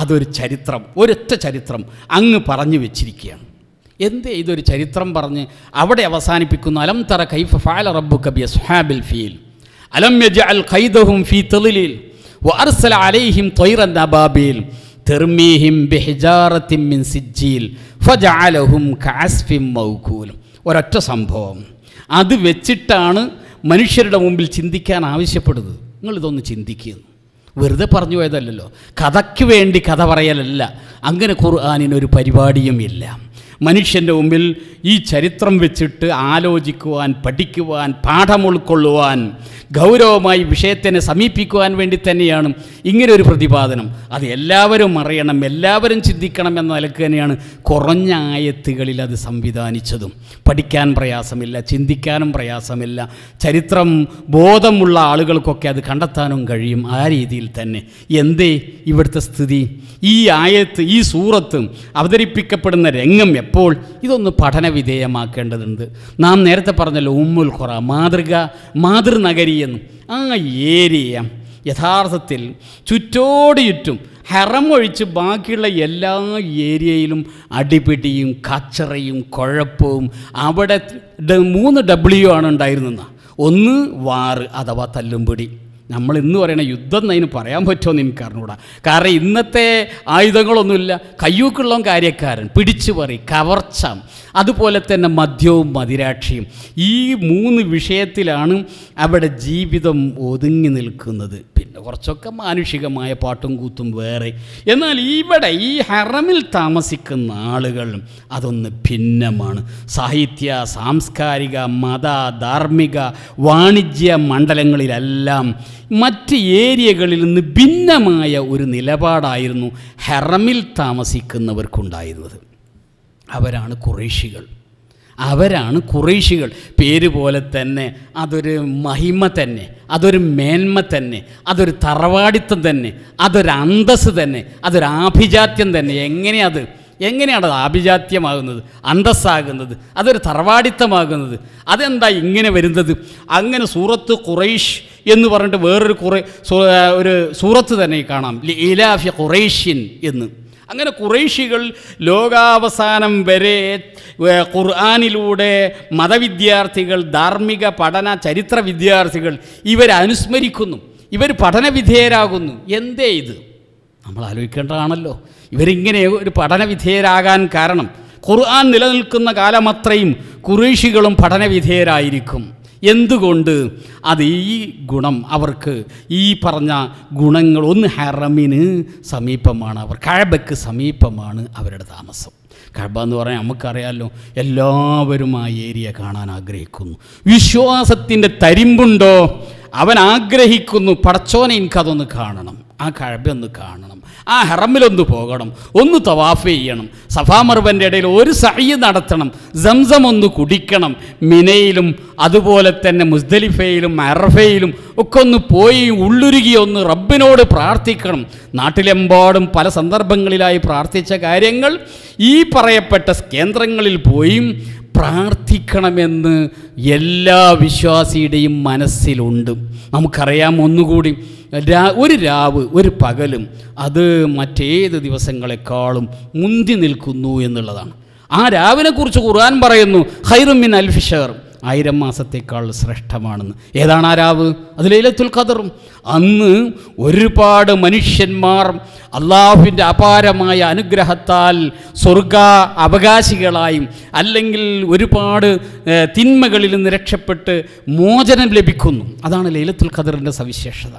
അതൊരു ചരിത്രം ഒരൊറ്റ ചരിത്രം അങ്ങ് പറഞ്ഞു വെച്ചിരിക്കുകയാണ് എന്തേ ഇതൊരു ചരിത്രം പറഞ്ഞ് അവിടെ അവസാനിപ്പിക്കുന്ന അലം തറ കൈഫ ഫാല റബ്ബു കബിയ സുഹാബിൽ ഫീൽ അലം യജ അൽ ഖൈദഹും ഫീ തെളിലിൽ അലൈഹിം തൊയ്റ നബാബിൽ തെർമീഹിം ബിഹിജാറത്തിൻ മിൻ സിജ്ജീൽ ഫജാലഹും കാസ്ഫിം മൗകൂലും ഒരൊറ്റ സംഭവം അത് വെച്ചിട്ടാണ് മനുഷ്യരുടെ മുമ്പിൽ ചിന്തിക്കാൻ ആവശ്യപ്പെടുന്നത് നിങ്ങളിതൊന്ന് ചിന്തിക്കുന്നു വെറുതെ പറഞ്ഞു പോയതല്ലല്ലോ കഥയ്ക്ക് വേണ്ടി കഥ പറയലല്ല അങ്ങനെ ഖുർആാനിനൊരു പരിപാടിയുമില്ല മനുഷ്യൻ്റെ മുമ്പിൽ ഈ ചരിത്രം വെച്ചിട്ട് ആലോചിക്കുവാൻ പഠിക്കുവാൻ പാഠം ഉൾക്കൊള്ളുവാൻ ഗൗരവമായി വിഷയത്തിനെ സമീപിക്കുവാൻ വേണ്ടി തന്നെയാണ് ഇങ്ങനെ ഒരു പ്രതിപാദനം അത് എല്ലാവരും അറിയണം എല്ലാവരും ചിന്തിക്കണം എന്ന നിലക്ക് തന്നെയാണ് കുറഞ്ഞ ആയത്തുകളിൽ അത് സംവിധാനിച്ചതും പഠിക്കാൻ പ്രയാസമില്ല ചിന്തിക്കാനും പ്രയാസമില്ല ചരിത്രം ബോധമുള്ള ആളുകൾക്കൊക്കെ അത് കണ്ടെത്താനും കഴിയും ആ രീതിയിൽ തന്നെ എന്തേ ഇവിടുത്തെ സ്ഥിതി ഈ ആയത്ത് ഈ സൂറത്തും അവതരിപ്പിക്കപ്പെടുന്ന രംഗം എപ്പോൾ ഇതൊന്ന് പഠന വിധേയമാക്കേണ്ടതുണ്ട് നാം നേരത്തെ പറഞ്ഞല്ലോ ഉമ്മുൽ ഖുറ മാതൃക മാതൃനഗരി എന്ന് ആ ഏരിയ യഥാർത്ഥത്തിൽ ചുറ്റോട് ചുറ്റും ഹെറം ഒഴിച്ച് ബാക്കിയുള്ള എല്ലാ ഏരിയയിലും അടിപിടിയും കച്ചറയും കുഴപ്പവും അവിടെ മൂന്ന് ഡബ്ല്യു ആണ് ഉണ്ടായിരുന്നത് ഒന്ന് വാറ് അഥവാ തല്ലുംപിടി നമ്മൾ ഇന്ന് പറയണ യുദ്ധം എന്നതിന് പറയാൻ പറ്റുമെന്ന് എനിക്ക് അറിഞ്ഞൂടാ കാരണം ഇന്നത്തെ ആയുധങ്ങളൊന്നുമില്ല കയ്യൂക്കുള്ളവൻ കാര്യക്കാരൻ പിടിച്ചു പറി കവർച്ച അതുപോലെ തന്നെ മദ്യവും മതിരാക്ഷിയും ഈ മൂന്ന് വിഷയത്തിലാണ് അവിടെ ജീവിതം ഒതുങ്ങി നിൽക്കുന്നത് പിന്നെ കുറച്ചൊക്കെ മാനുഷികമായ പാട്ടും കൂത്തും വേറെ എന്നാൽ ഇവിടെ ഈ ഹറമിൽ താമസിക്കുന്ന ആളുകൾ അതൊന്ന് ഭിന്നമാണ് സാഹിത്യ സാംസ്കാരിക മത ധാർമ്മിക വാണിജ്യ മണ്ഡലങ്ങളിലെല്ലാം മറ്റ് ഏരിയകളിൽ നിന്ന് ഭിന്നമായ ഒരു നിലപാടായിരുന്നു ഹെറമിൽ താമസിക്കുന്നവർക്കുണ്ടായിരുന്നത് അവരാണ് കുറേശികൾ അവരാണ് കുറേശികൾ പേര് പോലെ തന്നെ അതൊരു മഹിമ തന്നെ അതൊരു മേന്മ തന്നെ അതൊരു തറവാടിത്തം തന്നെ അതൊരു അന്തസ് തന്നെ അതൊരു ആഭിജാത്യം തന്നെ എങ്ങനെയത് എങ്ങനെയാണ് അത് ആഭിജാത്യമാകുന്നത് അന്തസ്സാകുന്നത് അതൊരു തറവാടിത്തമാകുന്നത് അതെന്താ ഇങ്ങനെ വരുന്നത് അങ്ങനെ സൂറത്ത് ഖുറൈഷ് എന്ന് പറഞ്ഞിട്ട് വേറൊരു കുറേ ഒരു സൂറത്ത് തന്നെ കാണാം ലീലാഫി ഖുറൈഷിൻ എന്ന് അങ്ങനെ കുറേശികൾ ലോകാവസാനം വരെ ഖുർആാനിലൂടെ മതവിദ്യാർത്ഥികൾ ധാർമ്മിക പഠന ചരിത്ര വിദ്യാർത്ഥികൾ ഇവരനുസ്മരിക്കുന്നു അനുസ്മരിക്കുന്നു ഇവർ പഠനവിധേയരാകുന്നു എന്തേ ഇത് നമ്മൾ ആലോചിക്കേണ്ടതാണല്ലോ ഇവരിങ്ങനെ ഒരു പഠനവിധേയരാകാൻ കാരണം ഖുർആൻ നിലനിൽക്കുന്ന കാലമത്രയും കുറേശികളും പഠനവിധേയരായിരിക്കും എന്തുകൊണ്ട് അത് ഈ ഗുണം അവർക്ക് ഈ പറഞ്ഞ ഗുണങ്ങൾ ഒന്ന് ഹറമിന് സമീപമാണ് അവർ കഴബക്ക് സമീപമാണ് അവരുടെ താമസം കഴബ എന്ന് പറഞ്ഞാൽ നമുക്കറിയാമല്ലോ എല്ലാവരും ആ ഏരിയ കാണാൻ ആഗ്രഹിക്കുന്നു വിശ്വാസത്തിൻ്റെ തരിമ്പുണ്ടോ അവൻ ആഗ്രഹിക്കുന്നു പടച്ചോനെ എനിക്കതൊന്ന് കാണണം ആ കഴബൊന്ന് കാണണം ആ ഹറമിലൊന്ന് പോകണം ഒന്ന് തവാഫ് ചെയ്യണം സഫാമർവൻ്റെ ഇടയിൽ ഒരു സഹി നടത്തണം സംസം ഒന്ന് കുടിക്കണം മിനയിലും അതുപോലെ തന്നെ മുസ്ദലിഫയിലും അറഫയിലും ഒക്കെ ഒന്ന് പോയി ഉള്ളുരുകി ഒന്ന് റബ്ബിനോട് പ്രാർത്ഥിക്കണം നാട്ടിലെമ്പാടും പല സന്ദർഭങ്ങളിലായി പ്രാർത്ഥിച്ച കാര്യങ്ങൾ ഈ പറയപ്പെട്ട കേന്ദ്രങ്ങളിൽ പോയി പ്രാർത്ഥിക്കണമെന്ന് എല്ലാ വിശ്വാസിയുടെയും മനസ്സിലുണ്ട് നമുക്കറിയാം ഒന്നുകൂടി രാ ഒരു രാവ് ഒരു പകലും അത് മറ്റേത് ദിവസങ്ങളെക്കാളും മുന്തി നിൽക്കുന്നു എന്നുള്ളതാണ് ആ രാവിനെക്കുറിച്ച് ഖുർആൻ പറയുന്നു ഹൈറുമിൻ അൽഫിഷർ ആയിരം മാസത്തേക്കാൾ ശ്രേഷ്ഠമാണെന്ന് ഏതാണ് ആ രാവ് അത് ലൈലത്തുൽ ഖദറും അന്ന് ഒരുപാട് മനുഷ്യന്മാർ അള്ളാഹുവിൻ്റെ അപാരമായ അനുഗ്രഹത്താൽ സ്വർഗ അവകാശികളായും അല്ലെങ്കിൽ ഒരുപാട് തിന്മകളിൽ നിന്ന് രക്ഷപ്പെട്ട് മോചനം ലഭിക്കുന്നു അതാണ് ലൈലത്തുൽ ഖദറിൻ്റെ സവിശേഷത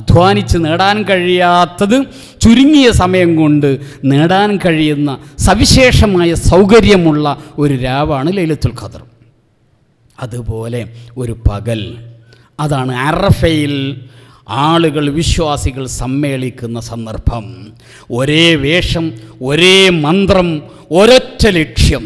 അധ്വാനിച്ച് നേടാൻ കഴിയാത്തത് ചുരുങ്ങിയ സമയം കൊണ്ട് നേടാൻ കഴിയുന്ന സവിശേഷമായ സൗകര്യമുള്ള ഒരു രാവാണ് ലൈലത്തുൽ ഖദർ അതുപോലെ ഒരു പകൽ അതാണ് അറഫയിൽ ആളുകൾ വിശ്വാസികൾ സമ്മേളിക്കുന്ന സന്ദർഭം ഒരേ വേഷം ഒരേ മന്ത്രം ഒരൊറ്റ ലക്ഷ്യം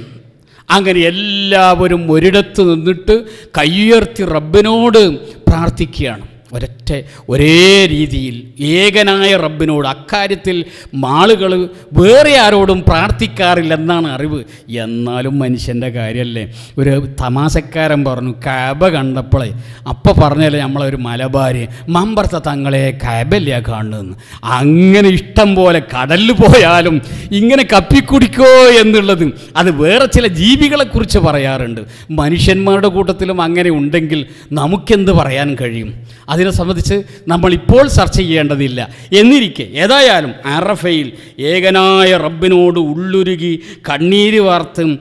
അങ്ങനെ എല്ലാവരും ഒരിടത്ത് നിന്നിട്ട് കയ്യുയർത്തി റബ്ബിനോട് പ്രാർത്ഥിക്കുകയാണ് ഒരൊറ്റ ഒരേ രീതിയിൽ ഏകനായ റബ്ബിനോട് അക്കാര്യത്തിൽ മാളുകൾ വേറെ ആരോടും പ്രാർത്ഥിക്കാറില്ലെന്നാണ് അറിവ് എന്നാലും മനുഷ്യൻ്റെ കാര്യമല്ലേ ഒരു തമാശക്കാരൻ പറഞ്ഞു കാബ കണ്ടപ്പോളെ അപ്പോൾ പറഞ്ഞല്ലേ നമ്മളൊരു മലബാരി മമ്പർത്ത തങ്ങളെ കാബല്ല കാണുന്നതെന്ന് അങ്ങനെ ഇഷ്ടം പോലെ കടലിൽ പോയാലും ഇങ്ങനെ കപ്പിക്കുടിക്കോ എന്നുള്ളത് അത് വേറെ ചില ജീവികളെക്കുറിച്ച് പറയാറുണ്ട് മനുഷ്യന്മാരുടെ കൂട്ടത്തിലും അങ്ങനെ ഉണ്ടെങ്കിൽ നമുക്കെന്ത് പറയാൻ കഴിയും അതിനെ സംബന്ധിച്ച് നമ്മളിപ്പോൾ ചർച്ച ചെയ്യേണ്ടതില്ല എന്നിരിക്കെ ഏതായാലും അറഫയിൽ ഏകനായ റബ്ബിനോട് ഉള്ളുരുകി കണ്ണീര് വാർത്തും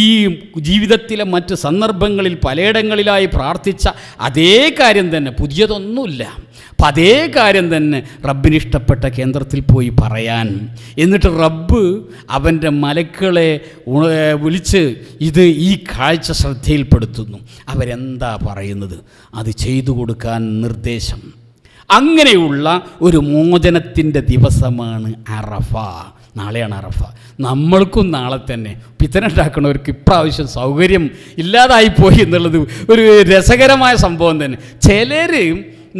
ഈ ജീവിതത്തിലെ മറ്റ് സന്ദർഭങ്ങളിൽ പലയിടങ്ങളിലായി പ്രാർത്ഥിച്ച അതേ കാര്യം തന്നെ പുതിയതൊന്നുമില്ല അപ്പം അതേ കാര്യം തന്നെ റബ്ബിന് ഇഷ്ടപ്പെട്ട കേന്ദ്രത്തിൽ പോയി പറയാൻ എന്നിട്ട് റബ്ബ് അവൻ്റെ മലക്കളെ വിളിച്ച് ഇത് ഈ കാഴ്ച ശ്രദ്ധയിൽപ്പെടുത്തുന്നു അവരെന്താ പറയുന്നത് അത് ചെയ്തു കൊടുക്കാൻ നിർദ്ദേശം അങ്ങനെയുള്ള ഒരു മോചനത്തിൻ്റെ ദിവസമാണ് അറഫ നാളെയാണ് അറഫ നമ്മൾക്കും നാളെ തന്നെ പിത്തനുണ്ടാക്കണവർക്ക് ഇപ്രാവശ്യം സൗകര്യം ഇല്ലാതായിപ്പോയി എന്നുള്ളത് ഒരു രസകരമായ സംഭവം തന്നെ ചിലർ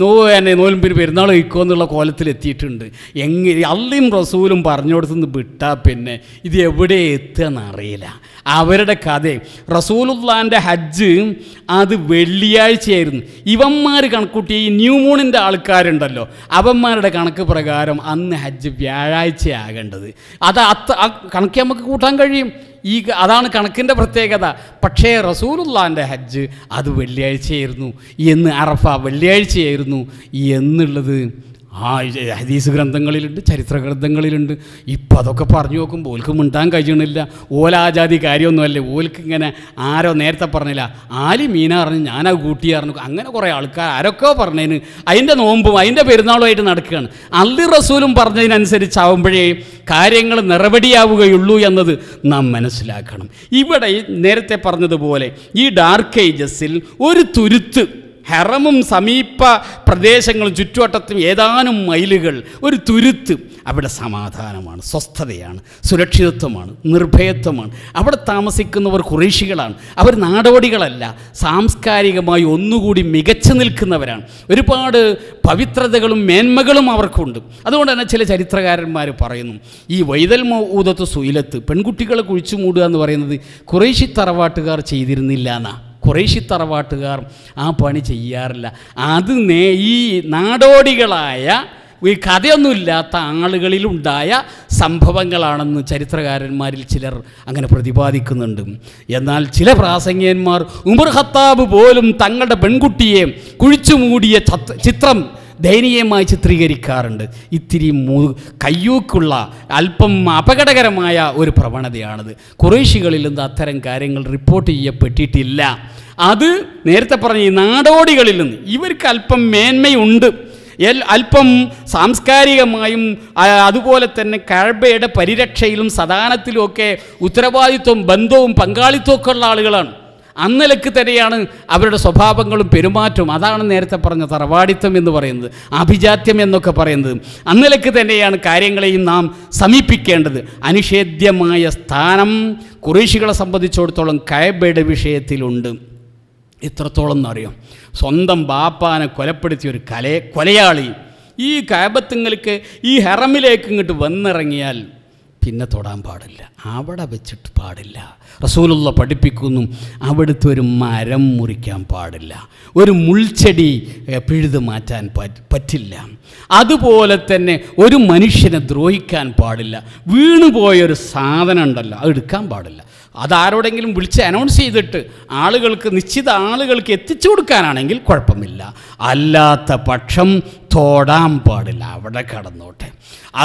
നോ എന്നെ നോലും പെരുന്നാൾ കഴിക്കുക എന്നുള്ള കോലത്തിലെത്തിയിട്ടുണ്ട് എങ്ങനെ അള്ളിയും റസൂലും പറഞ്ഞു കൊടുത്തുനിന്ന് വിട്ടാൽ പിന്നെ ഇത് എവിടെ എത്തുക എന്നറിയില്ല അവരുടെ കഥ റസൂലുല്ലാൻ്റെ ഹജ്ജ് അത് വെള്ളിയാഴ്ചയായിരുന്നു ഇവന്മാർ കണക്കൂട്ടി ഈ ന്യൂ മൂണിൻ്റെ ആൾക്കാരുണ്ടല്ലോ അവന്മാരുടെ കണക്ക് പ്രകാരം അന്ന് ഹജ്ജ് വ്യാഴാഴ്ചയാകേണ്ടത് അത് അത്ര കണക്ക് നമുക്ക് കൂട്ടാൻ കഴിയും ഈ അതാണ് കണക്കിൻ്റെ പ്രത്യേകത പക്ഷേ റസൂലുള്ളാൻ്റെ ഹജ്ജ് അത് വെള്ളിയാഴ്ചയായിരുന്നു എന്ന് അറഫ വെള്ളിയാഴ്ചയായിരുന്നു എന്നുള്ളത് ആ ഹദീസ് ഗ്രന്ഥങ്ങളിലുണ്ട് ചരിത്ര ഗ്രന്ഥങ്ങളിലുണ്ട് ഇപ്പം അതൊക്കെ പറഞ്ഞു നോക്കുമ്പോൾ ഓൽക്ക് മിണ്ടാൻ കഴിയണില്ല ഓലാജാതി കാര്യമൊന്നുമല്ല ഓൽക്ക് ഇങ്ങനെ ആരോ നേരത്തെ പറഞ്ഞില്ല ആലി മീന പറഞ്ഞു ഞാനാ കൂട്ടി അറിഞ്ഞു അങ്ങനെ കുറേ ആൾക്കാർ ആരൊക്കെ പറഞ്ഞതിന് അതിൻ്റെ നോമ്പും അതിൻ്റെ പെരുന്നാളുമായിട്ട് നടക്കുകയാണ് അള്ളി റസൂലും പറഞ്ഞതിനനുസരിച്ചാവുമ്പോഴേ കാര്യങ്ങൾ നിറവടിയാവുകയുള്ളൂ എന്നത് നാം മനസ്സിലാക്കണം ഇവിടെ നേരത്തെ പറഞ്ഞതുപോലെ ഈ ഡാർക്ക് ഏജസിൽ ഒരു തുരുത്ത് ഹെറമും സമീപ പ്രദേശങ്ങളും ചുറ്റുവട്ടത്തും ഏതാനും മൈലുകൾ ഒരു തുരുത്ത് അവിടെ സമാധാനമാണ് സ്വസ്ഥതയാണ് സുരക്ഷിതത്വമാണ് നിർഭയത്വമാണ് അവിടെ താമസിക്കുന്നവർ കുറേശികളാണ് അവർ നാടോടികളല്ല സാംസ്കാരികമായി ഒന്നുകൂടി മികച്ചു നിൽക്കുന്നവരാണ് ഒരുപാട് പവിത്രതകളും മേന്മകളും അവർക്കുണ്ട് അതുകൊണ്ട് തന്നെ ചില ചരിത്രകാരന്മാർ പറയുന്നു ഈ വൈതൽ ഊതത്ത് സുയിലത്ത് പെൺകുട്ടികളെ കുഴിച്ചു മൂടുക എന്ന് പറയുന്നത് കുറേശി തറവാട്ടുകാർ ചെയ്തിരുന്നില്ല എന്നാണ് കുറേശി തറവാട്ടുകാർ ആ പണി ചെയ്യാറില്ല അത് നേ ഈ നാടോടികളായ ഈ കഥയൊന്നുമില്ലാത്ത ആളുകളിലുണ്ടായ സംഭവങ്ങളാണെന്ന് ചരിത്രകാരന്മാരിൽ ചിലർ അങ്ങനെ പ്രതിപാദിക്കുന്നുണ്ട് എന്നാൽ ചില പ്രാസംഗികന്മാർ ഉമർ ഖത്താബ് പോലും തങ്ങളുടെ പെൺകുട്ടിയെ കുഴിച്ചു മൂടിയ ചിത്രം ദയനീയമായി ചിത്രീകരിക്കാറുണ്ട് ഇത്തിരി മൂ കയ്യൂക്കുള്ള അല്പം അപകടകരമായ ഒരു പ്രവണതയാണത് കുറേശികളിലും അത്തരം കാര്യങ്ങൾ റിപ്പോർട്ട് ചെയ്യപ്പെട്ടിട്ടില്ല അത് നേരത്തെ പറഞ്ഞ നാടോടികളിൽ നിന്ന് ഇവർക്ക് അല്പം മേന്മയുണ്ട് എൽ അല്പം സാംസ്കാരികമായും അതുപോലെ തന്നെ കഴബയുടെ പരിരക്ഷയിലും സദാനത്തിലുമൊക്കെ ഉത്തരവാദിത്വം ബന്ധവും ഒക്കെ ഉള്ള ആളുകളാണ് അന്നലക്ക് തന്നെയാണ് അവരുടെ സ്വഭാവങ്ങളും പെരുമാറ്റവും അതാണ് നേരത്തെ പറഞ്ഞ തറവാടിത്തം എന്ന് പറയുന്നത് അഭിജാത്യം എന്നൊക്കെ പറയുന്നത് അന്നലക്ക് തന്നെയാണ് കാര്യങ്ങളെയും നാം സമീപിക്കേണ്ടത് അനുഷേദ്യമായ സ്ഥാനം കുറേശികളെ സംബന്ധിച്ചിടത്തോളം കയബയുടെ വിഷയത്തിലുണ്ട് എത്രത്തോളം എന്നറിയാം സ്വന്തം ബാപ്പാനെ കൊലപ്പെടുത്തിയ ഒരു കലയെ കൊലയാളി ഈ കയബത്തുങ്ങൾക്ക് ഈ ഹെറമിലേക്ക് ഇങ്ങോട്ട് വന്നിറങ്ങിയാൽ പിന്നെ തൊടാൻ പാടില്ല അവിടെ വെച്ചിട്ട് പാടില്ല റസൂലുള്ള പഠിപ്പിക്കുന്നു അവിടുത്തെ ഒരു മരം മുറിക്കാൻ പാടില്ല ഒരു മുൾച്ചെടി പിഴുതു മാറ്റാൻ പറ്റില്ല അതുപോലെ തന്നെ ഒരു മനുഷ്യനെ ദ്രോഹിക്കാൻ പാടില്ല വീണുപോയ ഒരു സാധനം ഉണ്ടല്ലോ അത് എടുക്കാൻ പാടില്ല അതാരോടെങ്കിലും വിളിച്ച് അനൗൺസ് ചെയ്തിട്ട് ആളുകൾക്ക് നിശ്ചിത ആളുകൾക്ക് എത്തിച്ചു കൊടുക്കാനാണെങ്കിൽ കുഴപ്പമില്ല അല്ലാത്ത പക്ഷം തോടാൻ പാടില്ല അവിടെ കടന്നോട്ടെ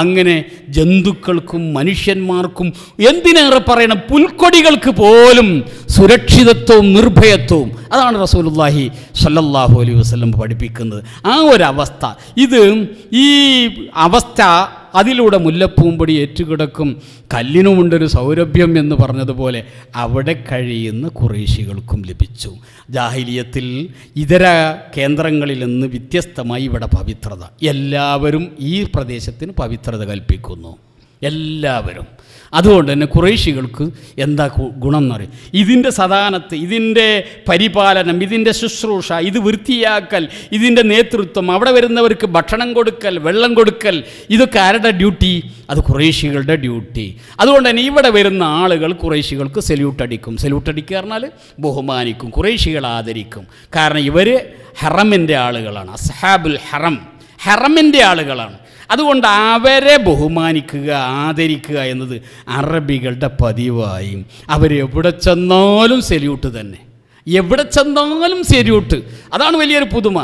അങ്ങനെ ജന്തുക്കൾക്കും മനുഷ്യന്മാർക്കും എന്തിനേറെ പറയണം പുൽക്കൊടികൾക്ക് പോലും സുരക്ഷിതത്വവും നിർഭയത്വവും അതാണ് റസൂലുല്ലാഹി സല്ലല്ലാഹു അലൈഹി വസ്ലം പഠിപ്പിക്കുന്നത് ആ ഒരു അവസ്ഥ ഇത് ഈ അവസ്ഥ അതിലൂടെ മുല്ലപ്പൂമ്പടി ഏറ്റുകിടക്കും കല്ലിനുമുണ്ടൊരു സൗരഭ്യം എന്ന് പറഞ്ഞതുപോലെ അവിടെ കഴിയുന്ന കുറേശികൾക്കും ലഭിച്ചു ജാഹിലിയത്തിൽ ഇതര കേന്ദ്രങ്ങളിൽ നിന്ന് വ്യത്യസ്തമായി ഇവിടെ പവിത്രത എല്ലാവരും ഈ പ്രദേശത്തിന് പവിത്രത കൽപ്പിക്കുന്നു എല്ലാവരും അതുകൊണ്ട് തന്നെ കുറേശികൾക്ക് എന്താ ഗുണം എന്ന് പറയും ഇതിൻ്റെ സദാനത്ത് ഇതിൻ്റെ പരിപാലനം ഇതിൻ്റെ ശുശ്രൂഷ ഇത് വൃത്തിയാക്കൽ ഇതിൻ്റെ നേതൃത്വം അവിടെ വരുന്നവർക്ക് ഭക്ഷണം കൊടുക്കൽ വെള്ളം കൊടുക്കൽ ഇതൊക്കെ ആരുടെ ഡ്യൂട്ടി അത് കുറേശികളുടെ ഡ്യൂട്ടി അതുകൊണ്ട് തന്നെ ഇവിടെ വരുന്ന ആളുകൾ കുറേശികൾക്ക് സല്യൂട്ട് അടിക്കും സല്യൂട്ട് അടിക്കുക പറഞ്ഞാൽ ബഹുമാനിക്കും കുറേശികൾ ആദരിക്കും കാരണം ഇവർ ഹറമിൻ്റെ ആളുകളാണ് അസ്ഹാബുൽ ഹറം ഹറമിൻ്റെ ആളുകളാണ് അതുകൊണ്ട് അവരെ ബഹുമാനിക്കുക ആദരിക്കുക എന്നത് അറബികളുടെ പതിവായി അവരെവിടെ ചെന്നാലും സെല്യൂട്ട് തന്നെ എവിടെ ചെന്നാലും സെല്യൂട്ട് അതാണ് വലിയൊരു പുതുമ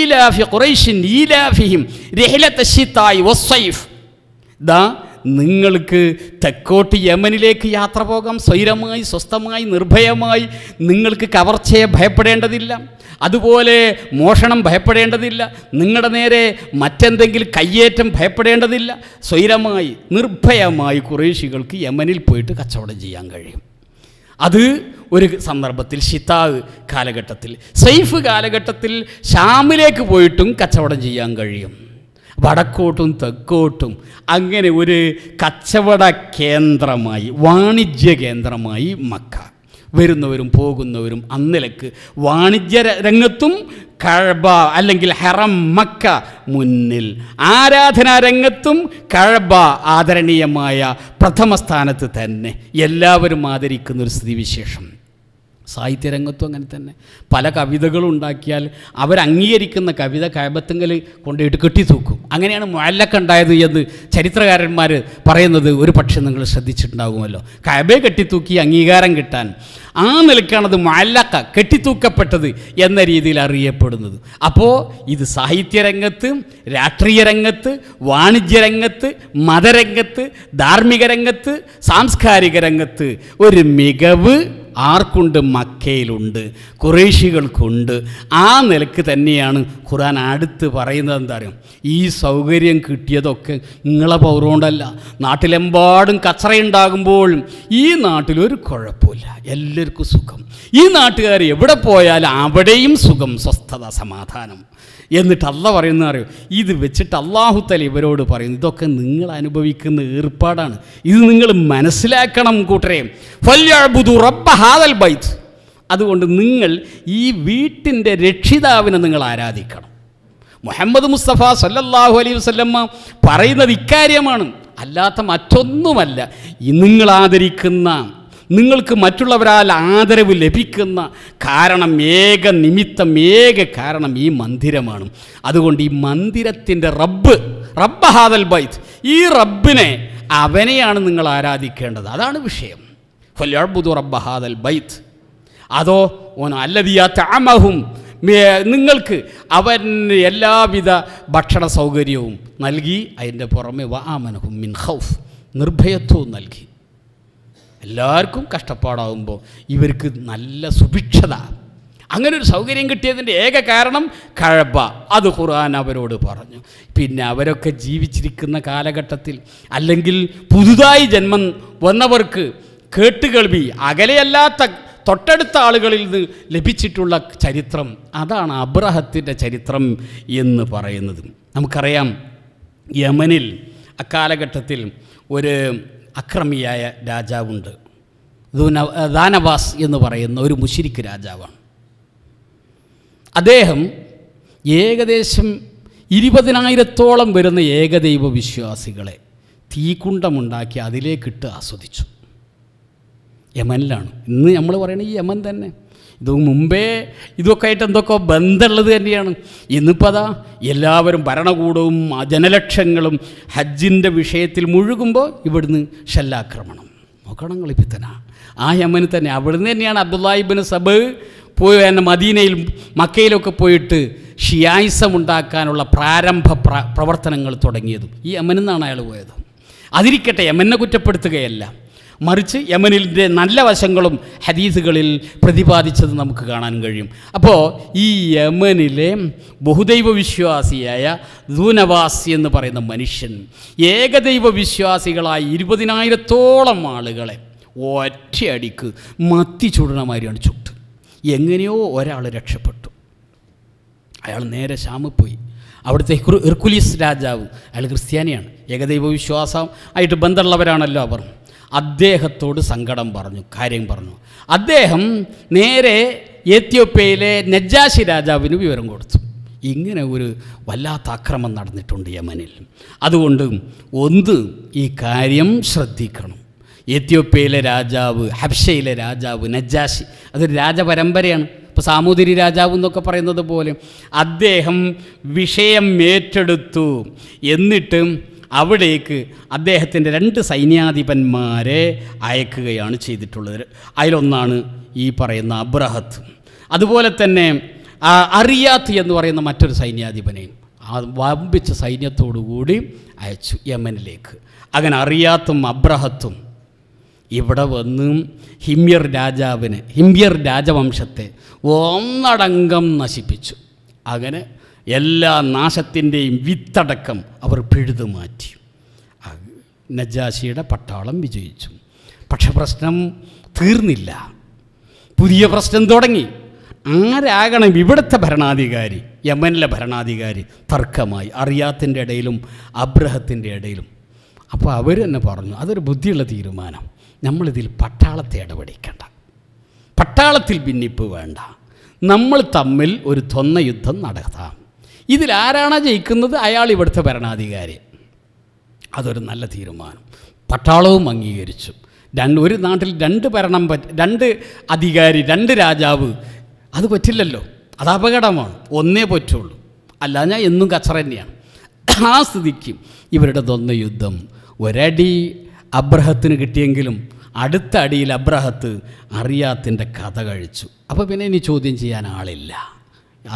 ഈലാഫി ഖുറൈഷിൻ ഈലാഫിഹിം രഹിലത്തെ വസ്സൈഫ് ദാ നിങ്ങൾക്ക് തെക്കോട്ട് യമനിലേക്ക് യാത്ര പോകാം സ്വൈരമായി സ്വസ്ഥമായി നിർഭയമായി നിങ്ങൾക്ക് കവർച്ചയെ ഭയപ്പെടേണ്ടതില്ല അതുപോലെ മോഷണം ഭയപ്പെടേണ്ടതില്ല നിങ്ങളുടെ നേരെ മറ്റെന്തെങ്കിലും കയ്യേറ്റം ഭയപ്പെടേണ്ടതില്ല സ്വൈരമായി നിർഭയമായി കുറേശികൾക്ക് യമനിൽ പോയിട്ട് കച്ചവടം ചെയ്യാൻ കഴിയും അത് ഒരു സന്ദർഭത്തിൽ ഷിത്താവ് കാലഘട്ടത്തിൽ സൈഫ് കാലഘട്ടത്തിൽ ഷാമിലേക്ക് പോയിട്ടും കച്ചവടം ചെയ്യാൻ കഴിയും വടക്കോട്ടും തെക്കോട്ടും അങ്ങനെ ഒരു കച്ചവട കേന്ദ്രമായി വാണിജ്യ കേന്ദ്രമായി മക്ക വരുന്നവരും പോകുന്നവരും അന്നിലക്ക് വാണിജ്യ രംഗത്തും കഴബ അല്ലെങ്കിൽ ഹെറം മക്ക മുന്നിൽ ആരാധനാ രംഗത്തും കഴബ ആദരണീയമായ പ്രഥമ സ്ഥാനത്ത് തന്നെ എല്ലാവരും ആദരിക്കുന്ന ഒരു സ്ഥിതിവിശേഷം സാഹിത്യരംഗത്തും അങ്ങനെ തന്നെ പല കവിതകളും ഉണ്ടാക്കിയാൽ അവരംഗീകരിക്കുന്ന കവിത കൈബത്തുങ്കൽ കൊണ്ടുപോയിട്ട് തൂക്കും അങ്ങനെയാണ് മുല്ലക്കുണ്ടായത് എന്ന് ചരിത്രകാരന്മാർ പറയുന്നത് ഒരു പക്ഷേ നിങ്ങൾ ശ്രദ്ധിച്ചിട്ടുണ്ടാകുമല്ലോ കൈബെ കെട്ടിത്തൂക്കി അംഗീകാരം കിട്ടാൻ ആ നിലക്കാണത് മുല്ലക്ക കെട്ടിത്തൂക്കപ്പെട്ടത് എന്ന രീതിയിൽ അറിയപ്പെടുന്നത് അപ്പോൾ ഇത് സാഹിത്യരംഗത്ത് രാഷ്ട്രീയ രംഗത്ത് വാണിജ്യരംഗത്ത് മതരംഗത്ത് ധാർമ്മിക രംഗത്ത് സാംസ്കാരിക രംഗത്ത് ഒരു മികവ് ആർക്കുണ്ട് മക്കയിലുണ്ട് കുറേശികൾക്കുണ്ട് ആ നിലക്ക് തന്നെയാണ് ഖുർആൻ അടുത്ത് പറയുന്നത് എന്താ അറിയാം ഈ സൗകര്യം കിട്ടിയതൊക്കെ നിങ്ങളെ പൗരോണ്ടല്ല നാട്ടിലെമ്പാടും കച്ചറയുണ്ടാകുമ്പോൾ ഈ നാട്ടിലൊരു കുഴപ്പമില്ല എല്ലാവർക്കും സുഖം ഈ നാട്ടുകാർ എവിടെ പോയാലും അവിടെയും സുഖം സ്വസ്ഥത സമാധാനം എന്നിട്ട് അല്ല പറയുന്ന അറിയോ ഇത് വെച്ചിട്ട് അള്ളാഹുത്തല ഇവരോട് പറയുന്നു ഇതൊക്കെ നിങ്ങൾ അനുഭവിക്കുന്ന ഏർപ്പാടാണ് ഇത് നിങ്ങൾ മനസ്സിലാക്കണം കൂട്ടരെ ഫല്യാബുദു റബ്ബഹ ഹാദൽ ബൈത്ത് അതുകൊണ്ട് നിങ്ങൾ ഈ വീട്ടിൻ്റെ രക്ഷിതാവിനെ നിങ്ങൾ ആരാധിക്കണം മുഹമ്മദ് മുസ്തഫ സല്ലല്ലാഹു അലൈഹി വസ്ലമ്മ പറയുന്നത് ഇക്കാര്യമാണ് അല്ലാത്ത മറ്റൊന്നുമല്ല നിങ്ങൾ ആദരിക്കുന്ന നിങ്ങൾക്ക് മറ്റുള്ളവരാൽ ആദരവ് ലഭിക്കുന്ന കാരണം ഏക നിമിത്തം ഏക കാരണം ഈ മന്ദിരമാണ് അതുകൊണ്ട് ഈ മന്ദിരത്തിൻ്റെ റബ്ബ് റബ്ബ് ഹാദൽ ബൈത്ത് ഈ റബ്ബിനെ അവനെയാണ് നിങ്ങൾ ആരാധിക്കേണ്ടത് അതാണ് വിഷയം റബ്ബ ഹാദൽ ബൈത്ത് അതോ ഓൻ അല്ലതിയാത്ത അമഹും നിങ്ങൾക്ക് അവൻ എല്ലാവിധ ഭക്ഷണ സൗകര്യവും നൽകി അതിൻ്റെ പുറമെ വാമനഹും മിൻ ഹൗഫ് നിർഭയത്വവും നൽകി എല്ലാവർക്കും കഷ്ടപ്പാടാവുമ്പോൾ ഇവർക്ക് നല്ല സുഭിക്ഷത അങ്ങനെ ഒരു സൗകര്യം കിട്ടിയതിൻ്റെ ഏക കാരണം കഴപ്പ അത് ഖുർആൻ അവരോട് പറഞ്ഞു പിന്നെ അവരൊക്കെ ജീവിച്ചിരിക്കുന്ന കാലഘട്ടത്തിൽ അല്ലെങ്കിൽ പുതുതായി ജന്മം വന്നവർക്ക് കേൾവി അകലെയല്ലാത്ത തൊട്ടടുത്ത ആളുകളിൽ നിന്ന് ലഭിച്ചിട്ടുള്ള ചരിത്രം അതാണ് അബ്രഹത്തിൻ്റെ ചരിത്രം എന്ന് പറയുന്നത് നമുക്കറിയാം യമനിൽ അക്കാലഘട്ടത്തിൽ ഒരു അക്രമിയായ രാജാവുണ്ട് ദാനവാസ് എന്ന് പറയുന്ന ഒരു മുഷിരിക്ക് രാജാവാണ് അദ്ദേഹം ഏകദേശം ഇരുപതിനായിരത്തോളം വരുന്ന ഏകദൈവ വിശ്വാസികളെ തീക്കുണ്ടമുണ്ടാക്കി അതിലേക്കിട്ട് ആസ്വദിച്ചു യമനിലാണ് ഇന്ന് നമ്മൾ പറയുന്നത് ഈ യമൻ തന്നെ ഇത് മുമ്പേ ഇതൊക്കെ ആയിട്ട് എന്തൊക്കെ ബന്ധമുള്ളത് തന്നെയാണ് ഇന്നിപ്പോൾ അതാ എല്ലാവരും ഭരണകൂടവും ജനലക്ഷങ്ങളും ഹജ്ജിൻ്റെ വിഷയത്തിൽ മുഴുകുമ്പോൾ ഇവിടുന്ന് ഷെല്ലാക്രമണം നോക്കണം കളിപ്പിത്തന ആ യമന് തന്നെ അവിടുന്ന് തന്നെയാണ് അബ്ദുല്ലാഹിബിന് സബ് പോയി എന്നെ മദീനയിലും മക്കയിലൊക്കെ പോയിട്ട് ഷിയായിസം ഉണ്ടാക്കാനുള്ള പ്രാരംഭ പ്രവർത്തനങ്ങൾ തുടങ്ങിയതും ഈ യമനിൽ നിന്നാണ് അയാൾ പോയത് അതിരിക്കട്ടെ യമനെ കുറ്റപ്പെടുത്തുകയല്ല മറിച്ച് യമനിലിൻ്റെ നല്ല വശങ്ങളും ഹദീസുകളിൽ പ്രതിപാദിച്ചത് നമുക്ക് കാണാൻ കഴിയും അപ്പോൾ ഈ യമനിലെ ബഹുദൈവ വിശ്വാസിയായ ദൂനവാസ് എന്ന് പറയുന്ന മനുഷ്യൻ ഏകദൈവ വിശ്വാസികളായ ഇരുപതിനായിരത്തോളം ആളുകളെ ഒറ്റയടിക്ക് മത്തി ചുടണമാരിയാണ് ചുട്ട് എങ്ങനെയോ ഒരാൾ രക്ഷപ്പെട്ടു അയാൾ നേരെ ശാമ പോയി അവിടുത്തെ ഇർക്കുലീസ് രാജാവ് അയാൾ ക്രിസ്ത്യാനിയാണ് ഏകദൈവ വിശ്വാസം ആയിട്ട് ബന്ധമുള്ളവരാണല്ലോ അവർ അദ്ദേഹത്തോട് സങ്കടം പറഞ്ഞു കാര്യം പറഞ്ഞു അദ്ദേഹം നേരെ ഏത്യോപ്യയിലെ നജാശി രാജാവിന് വിവരം കൊടുത്തു ഇങ്ങനെ ഒരു വല്ലാത്ത അക്രമം നടന്നിട്ടുണ്ട് യമനിൽ അതുകൊണ്ട് ഒന്ന് ഈ കാര്യം ശ്രദ്ധിക്കണം ഏത്യോപ്യയിലെ രാജാവ് ഹബ്ഷയിലെ രാജാവ് നജാശി അതൊരു രാജപരമ്പരയാണ് ഇപ്പോൾ സാമൂതിരി രാജാവ് എന്നൊക്കെ പറയുന്നത് പോലെ അദ്ദേഹം വിഷയം ഏറ്റെടുത്തു എന്നിട്ടും അവിടേക്ക് അദ്ദേഹത്തിൻ്റെ രണ്ട് സൈന്യാധിപന്മാരെ അയക്കുകയാണ് ചെയ്തിട്ടുള്ളത് അതിലൊന്നാണ് ഈ പറയുന്ന അബ്രഹത്ത് അതുപോലെ തന്നെ അറിയാത്ത് എന്ന് പറയുന്ന മറ്റൊരു സൈന്യാധിപനെയും വമ്പിച്ച സൈന്യത്തോടുകൂടി അയച്ചു യമനിലേക്ക് അങ്ങനെ അറിയാത്തും അബ്രഹത്തും ഇവിടെ വന്ന് ഹിമ്യർ രാജാവിന് ഹിമ്യർ രാജവംശത്തെ ഒന്നടങ്കം നശിപ്പിച്ചു അങ്ങനെ എല്ലാ നാശത്തിൻ്റെയും വിത്തടക്കം അവർ പിഴുതു മാറ്റി നജാശിയുടെ പട്ടാളം വിജയിച്ചു പക്ഷെ പ്രശ്നം തീർന്നില്ല പുതിയ പ്രശ്നം തുടങ്ങി ആരാകണം ഇവിടുത്തെ ഭരണാധികാരി യമനിലെ ഭരണാധികാരി തർക്കമായി അറിയാത്തിൻ്റെ ഇടയിലും അബ്രഹത്തിൻ്റെ ഇടയിലും അപ്പോൾ അവർ തന്നെ പറഞ്ഞു അതൊരു ബുദ്ധിയുള്ള തീരുമാനം നമ്മളിതിൽ പട്ടാളത്തെ ഇടപെടിക്കേണ്ട പട്ടാളത്തിൽ ഭിന്നിപ്പ് വേണ്ട നമ്മൾ തമ്മിൽ ഒരു ദ്വന്ന യുദ്ധം നടത്താം ഇതിലാരാണ് ജയിക്കുന്നത് അയാൾ ഇവിടുത്തെ ഭരണാധികാരി അതൊരു നല്ല തീരുമാനം പട്ടാളവും അംഗീകരിച്ചു രണ്ട് ഒരു നാട്ടിൽ രണ്ട് ഭരണം പറ്റ രണ്ട് അധികാരി രണ്ട് രാജാവ് അത് പറ്റില്ലല്ലോ അത് അപകടമാണ് ഒന്നേ പറ്റുള്ളൂ ഞാൻ എന്നും കച്ചറ തന്നെയാണ് ആ സ്ഥിതിക്ക് ഇവരുടെ ദ്വന്ദ് യുദ്ധം ഒരടി അബ്രഹത്തിന് കിട്ടിയെങ്കിലും അടുത്ത അടിയിൽ അബ്രഹത്ത് അറിയാത്തിൻ്റെ കഥ കഴിച്ചു അപ്പോൾ പിന്നെ ഇനി ചോദ്യം ചെയ്യാൻ ആളില്ല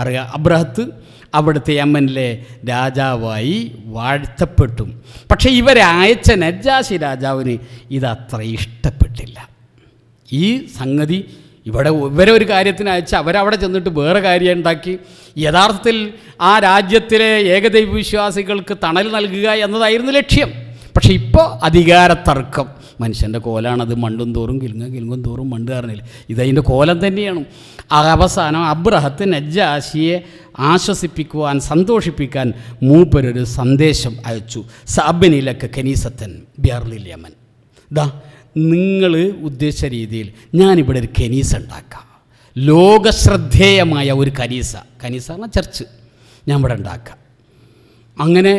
അറിയാ അബ്രഹത്ത് അവിടുത്തെ യമനിലെ രാജാവായി വാഴ്ത്തപ്പെട്ടു പക്ഷേ അയച്ച നജാശി രാജാവിന് ഇതത്ര ഇഷ്ടപ്പെട്ടില്ല ഈ സംഗതി ഇവിടെ ഇവരെ ഒരു കാര്യത്തിന് അയച്ച് അവരവിടെ ചെന്നിട്ട് വേറെ കാര്യം ഉണ്ടാക്കി യഥാർത്ഥത്തിൽ ആ രാജ്യത്തിലെ ഏകദൈവ വിശ്വാസികൾക്ക് തണൽ നൽകുക എന്നതായിരുന്നു ലക്ഷ്യം പക്ഷേ ഇപ്പോൾ തർക്കം മനുഷ്യൻ്റെ കോലാണത് മണ്ടും തോറും കിലുങ്ങ കിലുങ്ങും തോറും മണ്ട് അറിഞ്ഞില്ല ഇതതിൻ്റെ കോലം തന്നെയാണ് അവസാനം അബ്രഹത്ത് നജ്ജാശിയെ ആശ്വസിപ്പിക്കുവാൻ സന്തോഷിപ്പിക്കാൻ മൂപ്പരൊരു സന്ദേശം അയച്ചു സാബിനിലക്ക് കനീസത്തൻ ബിയർലില്യമൻ ദാ നിങ്ങൾ ഉദ്ദേശിച്ച രീതിയിൽ ഞാനിവിടെ ഒരു കനീസ ഉണ്ടാക്കാം ലോകശ്രദ്ധേയമായ ഒരു കനീസ കനീസ എന്ന ചർച്ച് ഞാൻ ഇവിടെ ഉണ്ടാക്കാം അങ്ങനെ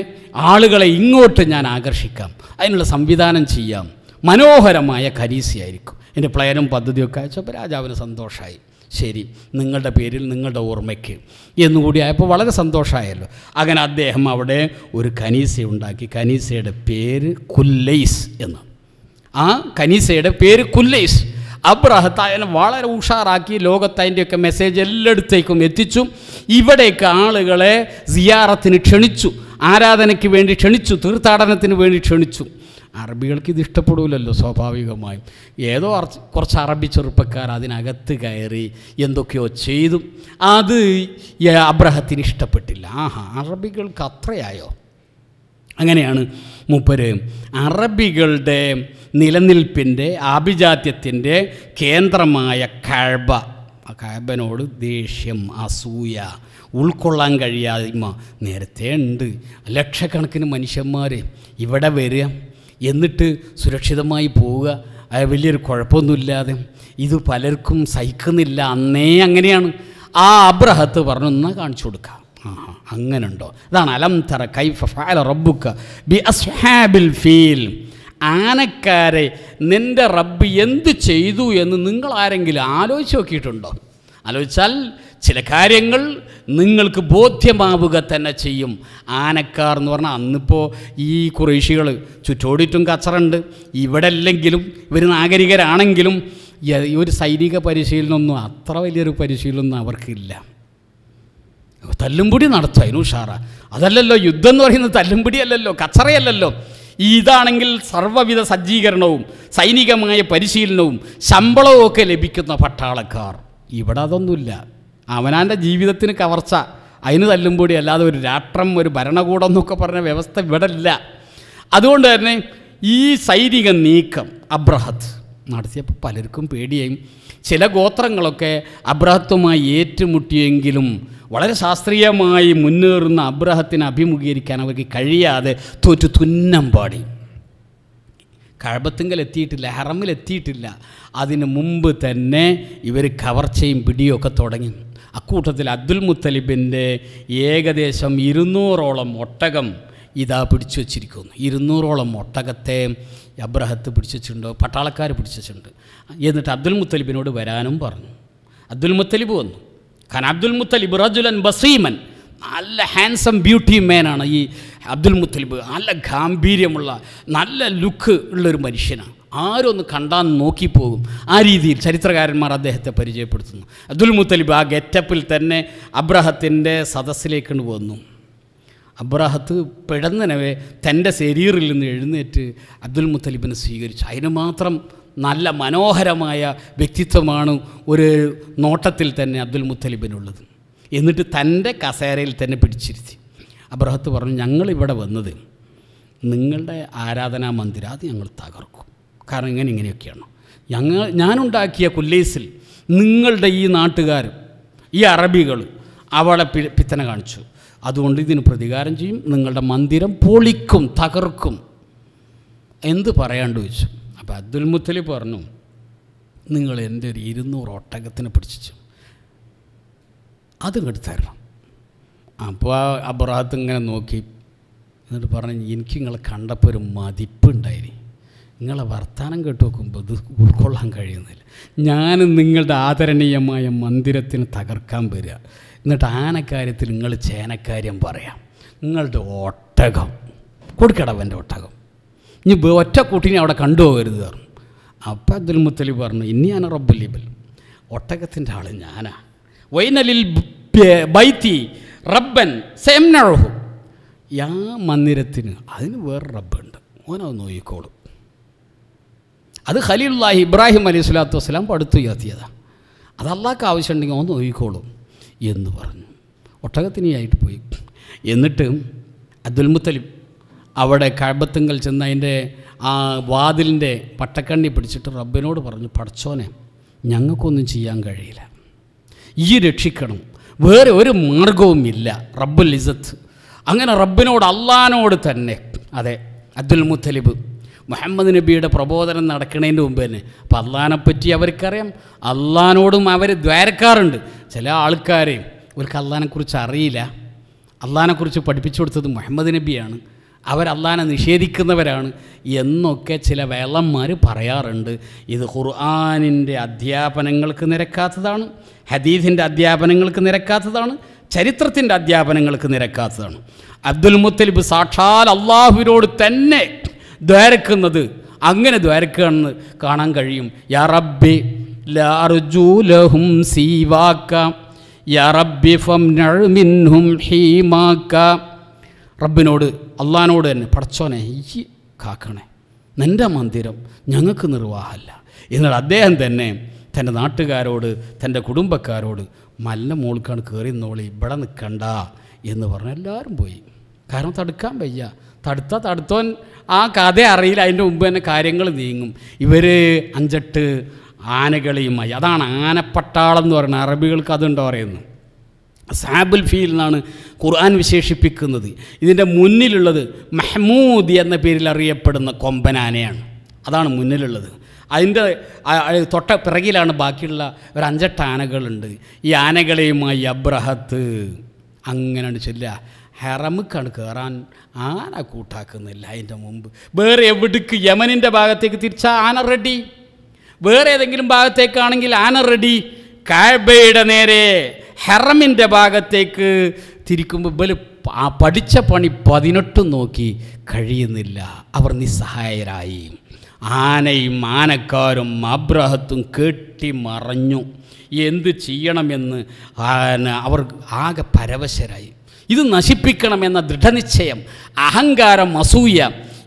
ആളുകളെ ഇങ്ങോട്ട് ഞാൻ ആകർഷിക്കാം അതിനുള്ള സംവിധാനം ചെയ്യാം മനോഹരമായ കരീസിയായിരിക്കും എൻ്റെ പ്ലാനും പദ്ധതിയൊക്കെ അയച്ചപ്പോൾ രാജാവിന് സന്തോഷമായി ശരി നിങ്ങളുടെ പേരിൽ നിങ്ങളുടെ ഓർമ്മയ്ക്ക് എന്നുകൂടി ആയപ്പോൾ വളരെ സന്തോഷമായല്ലോ അങ്ങനെ അദ്ദേഹം അവിടെ ഒരു കനീസ ഉണ്ടാക്കി കനീസയുടെ പേര് കുല്ലൈസ് എന്ന് ആ കനീസയുടെ പേര് കുല്ലൈസ് അബ്രഹത്ത് അതിനെ വളരെ ഉഷാറാക്കി ലോകത്തതിൻ്റെയൊക്കെ മെസ്സേജ് എല്ലായിടത്തേക്കും എത്തിച്ചു ഇവിടേക്ക് ആളുകളെ സിയാറത്തിന് ക്ഷണിച്ചു ആരാധനയ്ക്ക് വേണ്ടി ക്ഷണിച്ചു തീർത്ഥാടനത്തിന് വേണ്ടി ക്ഷണിച്ചു അറബികൾക്ക് ഇത് ഇഷ്ടപ്പെടില്ലല്ലോ സ്വാഭാവികമായും ഏതോ കുറച്ച് അറബി ചെറുപ്പക്കാർ അതിനകത്ത് കയറി എന്തൊക്കെയോ ചെയ്തു അത് അബ്രഹത്തിന് ഇഷ്ടപ്പെട്ടില്ല ആഹാ അറബികൾക്ക് അത്രയായോ അങ്ങനെയാണ് മൂപ്പര് അറബികളുടെ നിലനിൽപ്പിൻ്റെ ആഭിജാത്യത്തിൻ്റെ കേന്ദ്രമായ കഴബ കഴബനോട് ദേഷ്യം അസൂയ ഉൾക്കൊള്ളാൻ കഴിയാതിമ നേരത്തെ ഉണ്ട് ലക്ഷക്കണക്കിന് മനുഷ്യന്മാർ ഇവിടെ വരിക എന്നിട്ട് സുരക്ഷിതമായി പോവുക വലിയൊരു കുഴപ്പമൊന്നുമില്ലാതെ ഇത് പലർക്കും സഹിക്കുന്നില്ല അന്നേ അങ്ങനെയാണ് ആ അബ്രഹത്ത് പറഞ്ഞൊന്ന് കാണിച്ചു കൊടുക്കുക ആ അങ്ങനുണ്ടോ ഇതാണ് അലം തറ കൈഫ റബ്ബുക്ക ബി അസ്ഹാബിൽ ഫീൽ ആനക്കാരെ നിൻ്റെ റബ്ബ് എന്ത് ചെയ്തു എന്ന് നിങ്ങൾ ആരെങ്കിലും ആലോചിച്ച് നോക്കിയിട്ടുണ്ടോ ആലോചിച്ചാൽ ചില കാര്യങ്ങൾ നിങ്ങൾക്ക് ബോധ്യമാവുക തന്നെ ചെയ്യും ആനക്കാർ എന്ന് പറഞ്ഞാൽ അന്നിപ്പോൾ ഈ കുറേശികൾ ചുറ്റോടിറ്റും കച്ചറുണ്ട് ഇവിടെ അല്ലെങ്കിലും ഇവർ നാഗരികരാണെങ്കിലും ഒരു സൈനിക പരിശീലനമൊന്നും അത്ര വലിയൊരു പരിശീലനമൊന്നും അവർക്കില്ല തല്ലുംപിടി നടത്തും അതിന് ഉഷാറ അതല്ലല്ലോ യുദ്ധം എന്ന് പറയുന്നത് തല്ലുംപിടി അല്ലല്ലോ കച്ചറയല്ലല്ലോ ഇതാണെങ്കിൽ സർവ്വവിധ സജ്ജീകരണവും സൈനികമായ പരിശീലനവും ശമ്പളവും ഒക്കെ ലഭിക്കുന്ന പട്ടാളക്കാർ ഇവിടെ അതൊന്നുമില്ല അവനാൻ്റെ ജീവിതത്തിന് കവർച്ച അതിന് തല്ലുംപൊടി അല്ലാതെ ഒരു രാഷ്ട്രം ഒരു ഭരണകൂടം എന്നൊക്കെ പറഞ്ഞ വ്യവസ്ഥ ഇവിടെ ഇല്ല അതുകൊണ്ട് തന്നെ ഈ സൈനിക നീക്കം അബ്രഹത്ത് നടത്തിയപ്പോൾ പലർക്കും പേടിയായും ചില ഗോത്രങ്ങളൊക്കെ അബ്രഹത്തുമായി ഏറ്റുമുട്ടിയെങ്കിലും വളരെ ശാസ്ത്രീയമായി മുന്നേറുന്ന അബ്രഹത്തിനെ അഭിമുഖീകരിക്കാൻ അവർക്ക് കഴിയാതെ തോറ്റു തുന്നം പാടി കഴബത്തിങ്കൽ എത്തിയിട്ടില്ല ഹറമിൽ എത്തിയിട്ടില്ല അതിന് മുമ്പ് തന്നെ ഇവർ കവർച്ചയും ഒക്കെ തുടങ്ങി അക്കൂട്ടത്തിൽ അബ്ദുൽ മുത്തലിബിൻ്റെ ഏകദേശം ഇരുന്നൂറോളം ഒട്ടകം ഇതാ പിടിച്ചു വച്ചിരിക്കുന്നു ഇരുന്നൂറോളം ഒട്ടകത്തെ അബ്രഹത്ത് പിടിച്ചു പട്ടാളക്കാർ പിടിച്ചു വെച്ചിട്ടുണ്ട് എന്നിട്ട് അബ്ദുൽ മുത്തലിബിനോട് വരാനും പറഞ്ഞു അബ്ദുൽ മുത്തലിബ് വന്നു കാരണം അബ്ദുൽ മുത്തലിബ് റജുലൻ ബസീമൻ നല്ല ഹാൻസം ബ്യൂട്ടി മാനാണ് ഈ അബ്ദുൽ മുത്തലിബ് നല്ല ഗാംഭീര്യമുള്ള നല്ല ലുക്ക് ഉള്ളൊരു മനുഷ്യനാണ് ആരൊന്ന് കണ്ടാൽ നോക്കിപ്പോകും ആ രീതിയിൽ ചരിത്രകാരന്മാർ അദ്ദേഹത്തെ പരിചയപ്പെടുത്തുന്നു അബ്ദുൽ മുത്തലിബ് ആ ഗെറ്റപ്പിൽ തന്നെ അബ്രഹത്തിൻ്റെ സദസ്സിലേക്ക് വന്നു അബ്രഹത്ത് പെടന്നനവെ തൻ്റെ ശരീറിൽ നിന്ന് എഴുന്നേറ്റ് അബ്ദുൽ മുത്തലിബിനെ സ്വീകരിച്ചു അതിന് മാത്രം നല്ല മനോഹരമായ വ്യക്തിത്വമാണ് ഒരു നോട്ടത്തിൽ തന്നെ അബ്ദുൽ മുത്തലിബിനുള്ളത് എന്നിട്ട് തൻ്റെ കസേരയിൽ തന്നെ പിടിച്ചിരുത്തി അബ്രഹത്ത് പറഞ്ഞു ഞങ്ങളിവിടെ വന്നത് നിങ്ങളുടെ ആരാധനാ മന്ദിരം അത് ഞങ്ങൾ തകർക്കും കാരണം ഇങ്ങനെ ഇങ്ങനെയൊക്കെയാണ് ഞങ്ങൾ ഞാനുണ്ടാക്കിയ കുല്ലേസിൽ നിങ്ങളുടെ ഈ നാട്ടുകാർ ഈ അറബികൾ അവളെ പി പിത്തന കാണിച്ചു അതുകൊണ്ട് ഇതിന് പ്രതികാരം ചെയ്യും നിങ്ങളുടെ മന്ദിരം പൊളിക്കും തകർക്കും എന്ത് പറയാണ്ട് വെച്ചു അപ്പോൾ അബ്ദുൽ മുത്തലിബ് പറഞ്ഞു നിങ്ങൾ എൻ്റെ ഒരു ഇരുന്നൂറ് ഒട്ടകത്തിന് പിടിച്ചു അതും എടുത്തു തരണം അപ്പോൾ ആ അബ്രാഹത്ത് ഇങ്ങനെ നോക്കി എന്നിട്ട് പറഞ്ഞു എനിക്ക് നിങ്ങളെ കണ്ടപ്പോൾ ഒരു ഉണ്ടായിരുന്നു നിങ്ങളെ വർത്തമാനം കേട്ട് നോക്കുമ്പോൾ ഇത് ഉൾക്കൊള്ളാൻ കഴിയുന്നില്ല ഞാൻ നിങ്ങളുടെ ആദരണീയമായ മന്ദിരത്തിന് തകർക്കാൻ വരിക എന്നിട്ട് ആനക്കാര്യത്തിൽ നിങ്ങൾ ചേനക്കാര്യം പറയാം നിങ്ങളുടെ ഒട്ടകം കൊടുക്കടവൻ്റെ ഒട്ടകം ഇനി ഒറ്റ കുട്ടീനെ അവിടെ കണ്ടുപോകരുത് പറഞ്ഞു അപ്പം അബ്ദുൽ മുത്തലി പറഞ്ഞു ഇനിയാണ് റബ്ബുലിബൽ ഒട്ടകത്തിൻ്റെ ആൾ ഞാനാ വൈനലിൽ ബൈത്തി റബ്ബൻ സെംനഴഹു യാ മന്ദിരത്തിന് അതിന് വേറെ റബ്ബുണ്ട് ഓനത് നോയിക്കോളും അത് ഖലീലുല്ലാഹി ഇബ്രാഹിം അലൈഹി സ്വലാത്തു വസ്സലാം പടുത്തുയർത്തിയതാണ് അത് അള്ളാഹ്ക്ക് ആവശ്യമുണ്ടെങ്കിൽ ഒന്ന് നോക്കിക്കോളും എന്ന് പറഞ്ഞു ഒട്ടകത്തിനിയായിട്ട് പോയി എന്നിട്ട് അബ്ദുൽ മുത്തലിബ് അവിടെ കഴബത്തുങ്കൽ ചെന്ന് അതിൻ്റെ ആ വാതിലിൻ്റെ പട്ടക്കണ്ണി പിടിച്ചിട്ട് റബ്ബിനോട് പറഞ്ഞു പടച്ചോനെ ഞങ്ങൾക്കൊന്നും ചെയ്യാൻ കഴിയില്ല ഈ രക്ഷിക്കണം വേറെ ഒരു മാർഗവും ഇല്ല റബ്ബുൽ ഇസത്ത് അങ്ങനെ റബ്ബിനോട് അള്ളഹാനോട് തന്നെ അതെ അബ്ദുൽ മുത്തലിബ് മുഹമ്മദ് നബിയുടെ പ്രബോധനം നടക്കുന്നതിൻ്റെ മുമ്പ് തന്നെ അപ്പം അള്ളഹാനെപ്പറ്റി അവർക്കറിയാം അള്ളഹാനോടും അവർ ദ്വാരക്കാറുണ്ട് ചില ആൾക്കാരെയും അവർക്ക് അള്ളഹാനെക്കുറിച്ച് അറിയില്ല അള്ളഹാനെക്കുറിച്ച് പഠിപ്പിച്ചു കൊടുത്തത് മുഹമ്മദ് നബിയാണ് അവർ അള്ളഹാനെ നിഷേധിക്കുന്നവരാണ് എന്നൊക്കെ ചില വേളന്മാർ പറയാറുണ്ട് ഇത് ഖുർആാനിൻ്റെ അധ്യാപനങ്ങൾക്ക് നിരക്കാത്തതാണ് ഹദീഫിൻ്റെ അധ്യാപനങ്ങൾക്ക് നിരക്കാത്തതാണ് ചരിത്രത്തിൻ്റെ അധ്യാപനങ്ങൾക്ക് നിരക്കാത്തതാണ് അബ്ദുൽ മുത്തലിബ് സാക്ഷാൽ അള്ളാഹുവിനോട് തന്നെ ദ്വാരക്കുന്നത് അങ്ങനെ ദ്വാരക്കാണെന്ന് കാണാൻ കഴിയും യാ റബ്ബി ലാർജൂലഹും സീവാക്ക യാ റബ്ബി റബ്ബിനോട് അള്ളഹാനോട് തന്നെ പടച്ചോനെ ഈ കാക്കണേ നിൻ്റെ മന്ദിരം ഞങ്ങൾക്ക് നിർവാഹമല്ല എന്നിട്ട് അദ്ദേഹം തന്നെ തൻ്റെ നാട്ടുകാരോട് തൻ്റെ കുടുംബക്കാരോട് മല്ല മോൾക്കാണ് കയറി നോളി ഇവിടെ നിൽക്കണ്ട എന്ന് പറഞ്ഞ് എല്ലാവരും പോയി കാരണം തടുക്കാൻ വയ്യ തടുത്ത തടുത്തോൻ ആ കഥ അറിയില്ല അതിൻ്റെ മുമ്പ് തന്നെ കാര്യങ്ങൾ നീങ്ങും ഇവർ അഞ്ചെട്ട് ആനകളെയുമായി അതാണ് ആനപ്പട്ടാളം എന്ന് പറയുന്നത് അറബികൾക്ക് അതുണ്ടോ പറയുന്നു സാബുൽ ഫീൽ എന്നാണ് ഖുർആൻ വിശേഷിപ്പിക്കുന്നത് ഇതിൻ്റെ മുന്നിലുള്ളത് മെഹ്മൂദ് എന്ന പേരിൽ അറിയപ്പെടുന്ന കൊമ്പനാനയാണ് അതാണ് മുന്നിലുള്ളത് അതിൻ്റെ തൊട്ട പിറകിലാണ് ബാക്കിയുള്ള ഒരു അഞ്ചെട്ട് ആനകളുണ്ട് ഈ ആനകളെയുമായി അബ്രഹത്ത് അങ്ങനെയാണ് ചെല്ലുക ഹെറമുക്കാണ് കയറാൻ ആന കൂട്ടാക്കുന്നില്ല അതിൻ്റെ മുമ്പ് വേറെ എവിടേക്ക് യമനിൻ്റെ ഭാഗത്തേക്ക് തിരിച്ചാൽ ആന റെഡി വേറെ ഏതെങ്കിലും ഭാഗത്തേക്കാണെങ്കിൽ ആന റെഡി കാബയുടെ നേരെ ഹെറമിൻ്റെ ഭാഗത്തേക്ക് തിരിക്കുമ്പോൾ ബല് ആ പഠിച്ച പണി പതിനെട്ടും നോക്കി കഴിയുന്നില്ല അവർ നിസ്സഹായരായി ആനയും ആനക്കാരും അബ്രഹത്തും കെട്ടി മറഞ്ഞു എന്ത് ചെയ്യണമെന്ന് ആന അവർ ആകെ പരവശരായി ഇത് നശിപ്പിക്കണമെന്ന ദൃഢനിശ്ചയം അഹങ്കാരം അസൂയ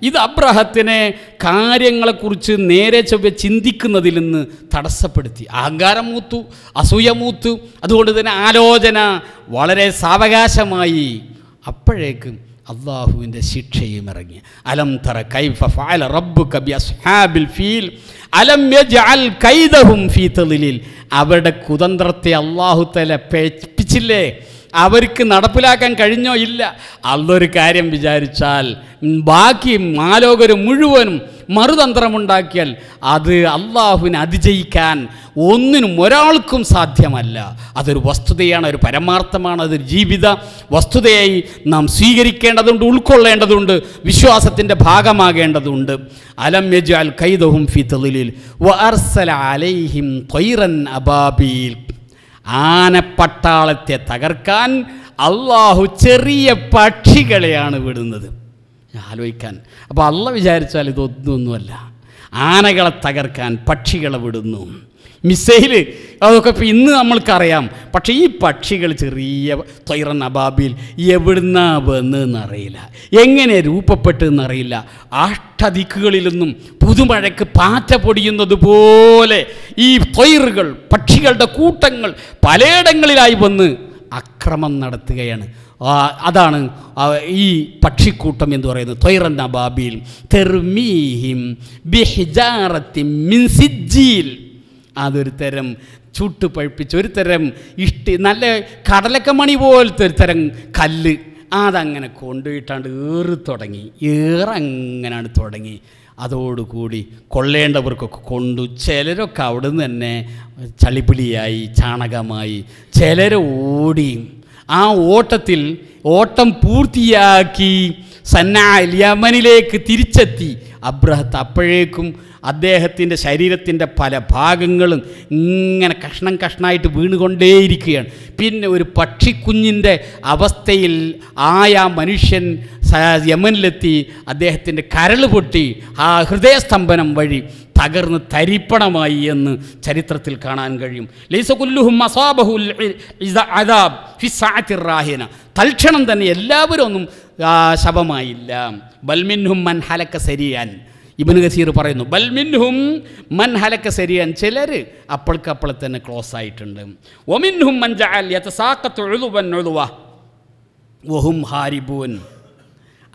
ഇത് അബ്രഹത്തിനെ കാര്യങ്ങളെക്കുറിച്ച് നേരെ ചൊവ്വ ചിന്തിക്കുന്നതിൽ നിന്ന് തടസ്സപ്പെടുത്തി അഹങ്കാരം മൂത്തു അസൂയ മൂത്തു അതുകൊണ്ട് തന്നെ ആലോചന വളരെ സാവകാശമായി അപ്പോഴേക്കും അള്ളാഹുവിൻ്റെ ശിക്ഷയും ഇറങ്ങി അലം തറ കൈഫ ഫാല റബ്ബ് കബി ഫീൽ അലം യജ്അൽ കൈദഹും ഫീ തളിലിൽ അവരുടെ കുതന്ത്രത്തെ അള്ളാഹു തല പേച്ചിപ്പിച്ചില്ലേ അവർക്ക് നടപ്പിലാക്കാൻ കഴിഞ്ഞോ ഇല്ല അതൊരു കാര്യം വിചാരിച്ചാൽ ബാക്കി മാലോകര് മുഴുവനും മറുതന്ത്രമുണ്ടാക്കിയാൽ അത് അള്ളാഹുവിനെ അതിജയിക്കാൻ ഒന്നിനും ഒരാൾക്കും സാധ്യമല്ല അതൊരു വസ്തുതയാണ് ഒരു പരമാർത്ഥമാണ് അതൊരു ജീവിത വസ്തുതയായി നാം സ്വീകരിക്കേണ്ടതുണ്ട് ഉൾക്കൊള്ളേണ്ടതുണ്ട് വിശ്വാസത്തിൻ്റെ ഭാഗമാകേണ്ടതുണ്ട് അലം യജാൽ കൈദഹും ഫി തളിലിൽ വ അർസല അലൈഹിം അബാബീൽ ആനപ്പട്ടാളത്തെ തകർക്കാൻ അള്ളാഹു ചെറിയ പക്ഷികളെയാണ് വിടുന്നത് ആലോചിക്കാൻ അപ്പോൾ അള്ള വിചാരിച്ചാൽ ഇതൊന്നൊന്നുമല്ല ആനകളെ തകർക്കാൻ പക്ഷികളെ വിടുന്നു മിസൈൽ അതൊക്കെ ഇപ്പം ഇന്ന് നമ്മൾക്കറിയാം പക്ഷേ ഈ പക്ഷികൾ ചെറിയ തൈറ നബാബിൽ എവിടുന്നാ വന്നതെന്നറിയില്ല എങ്ങനെ രൂപപ്പെട്ടതെന്നറിയില്ല ആഷ്ടദിക്കുകളിലൊന്നും പുതുമഴയ്ക്ക് പാറ്റ പൊടിയുന്നത് പോലെ ഈ തൊയറുകൾ പക്ഷികളുടെ കൂട്ടങ്ങൾ പലയിടങ്ങളിലായി വന്ന് അക്രമം നടത്തുകയാണ് അതാണ് ഈ പക്ഷിക്കൂട്ടം എന്ന് പറയുന്നത് തൊയറൻ നബാബിൽ തെർമീഹിം ബിഹിജാറത്തിൻ മിൻ അതൊരു തരം ചുട്ട് പഴുപ്പിച്ച് ഒരു തരം ഇഷ്ടി നല്ല കടലക്കമണി പോലത്തെ ഒരു തരം കല്ല് അതങ്ങനെ കൊണ്ടുപോയിട്ടാണ്ട് ഏറി തുടങ്ങി ഏറങ്ങനാണ് തുടങ്ങി അതോടുകൂടി കൊള്ളേണ്ടവർക്കൊക്കെ കൊണ്ടു ചിലരൊക്കെ അവിടെ നിന്ന് തന്നെ ചളിപ്പിളിയായി ചാണകമായി ചിലർ ഓടി ആ ഓട്ടത്തിൽ ഓട്ടം പൂർത്തിയാക്കി സന്നാലിയമ്മനിലേക്ക് തിരിച്ചെത്തി അബ്രഹത്ത് അപ്പോഴേക്കും അദ്ദേഹത്തിൻ്റെ ശരീരത്തിൻ്റെ പല ഭാഗങ്ങളും ഇങ്ങനെ കഷ്ണം കഷ്ണമായിട്ട് വീണുകൊണ്ടേയിരിക്കുകയാണ് പിന്നെ ഒരു പക്ഷിക്കുഞ്ഞിൻ്റെ അവസ്ഥയിൽ ആയ മനുഷ്യൻ യമനിലെത്തി അദ്ദേഹത്തിൻ്റെ കരൾ പൊട്ടി ആ ഹൃദയസ്തംഭനം വഴി തകർന്ന് തരിപ്പണമായി എന്ന് ചരിത്രത്തിൽ കാണാൻ കഴിയും തൽക്ഷണം തന്നെ എല്ലാവരും ഒന്നും ശവമായില്ല ബൽമിൻഹും മൻ സരിയാൻ ഇബിന് കസീർ പറയുന്നു ബൽമിൻഹും മൻ ഹലക്ക സരിയൻ ചിലർ അപ്പോൾക്കപ്പോൾ തന്നെ ക്ലോസ് ആയിട്ടുണ്ട് ഒമിൻഹും മൻ ജാൽ യഥസാക്കത്തൊഴുതുവൻ വഹും ഹാരിബുവൻ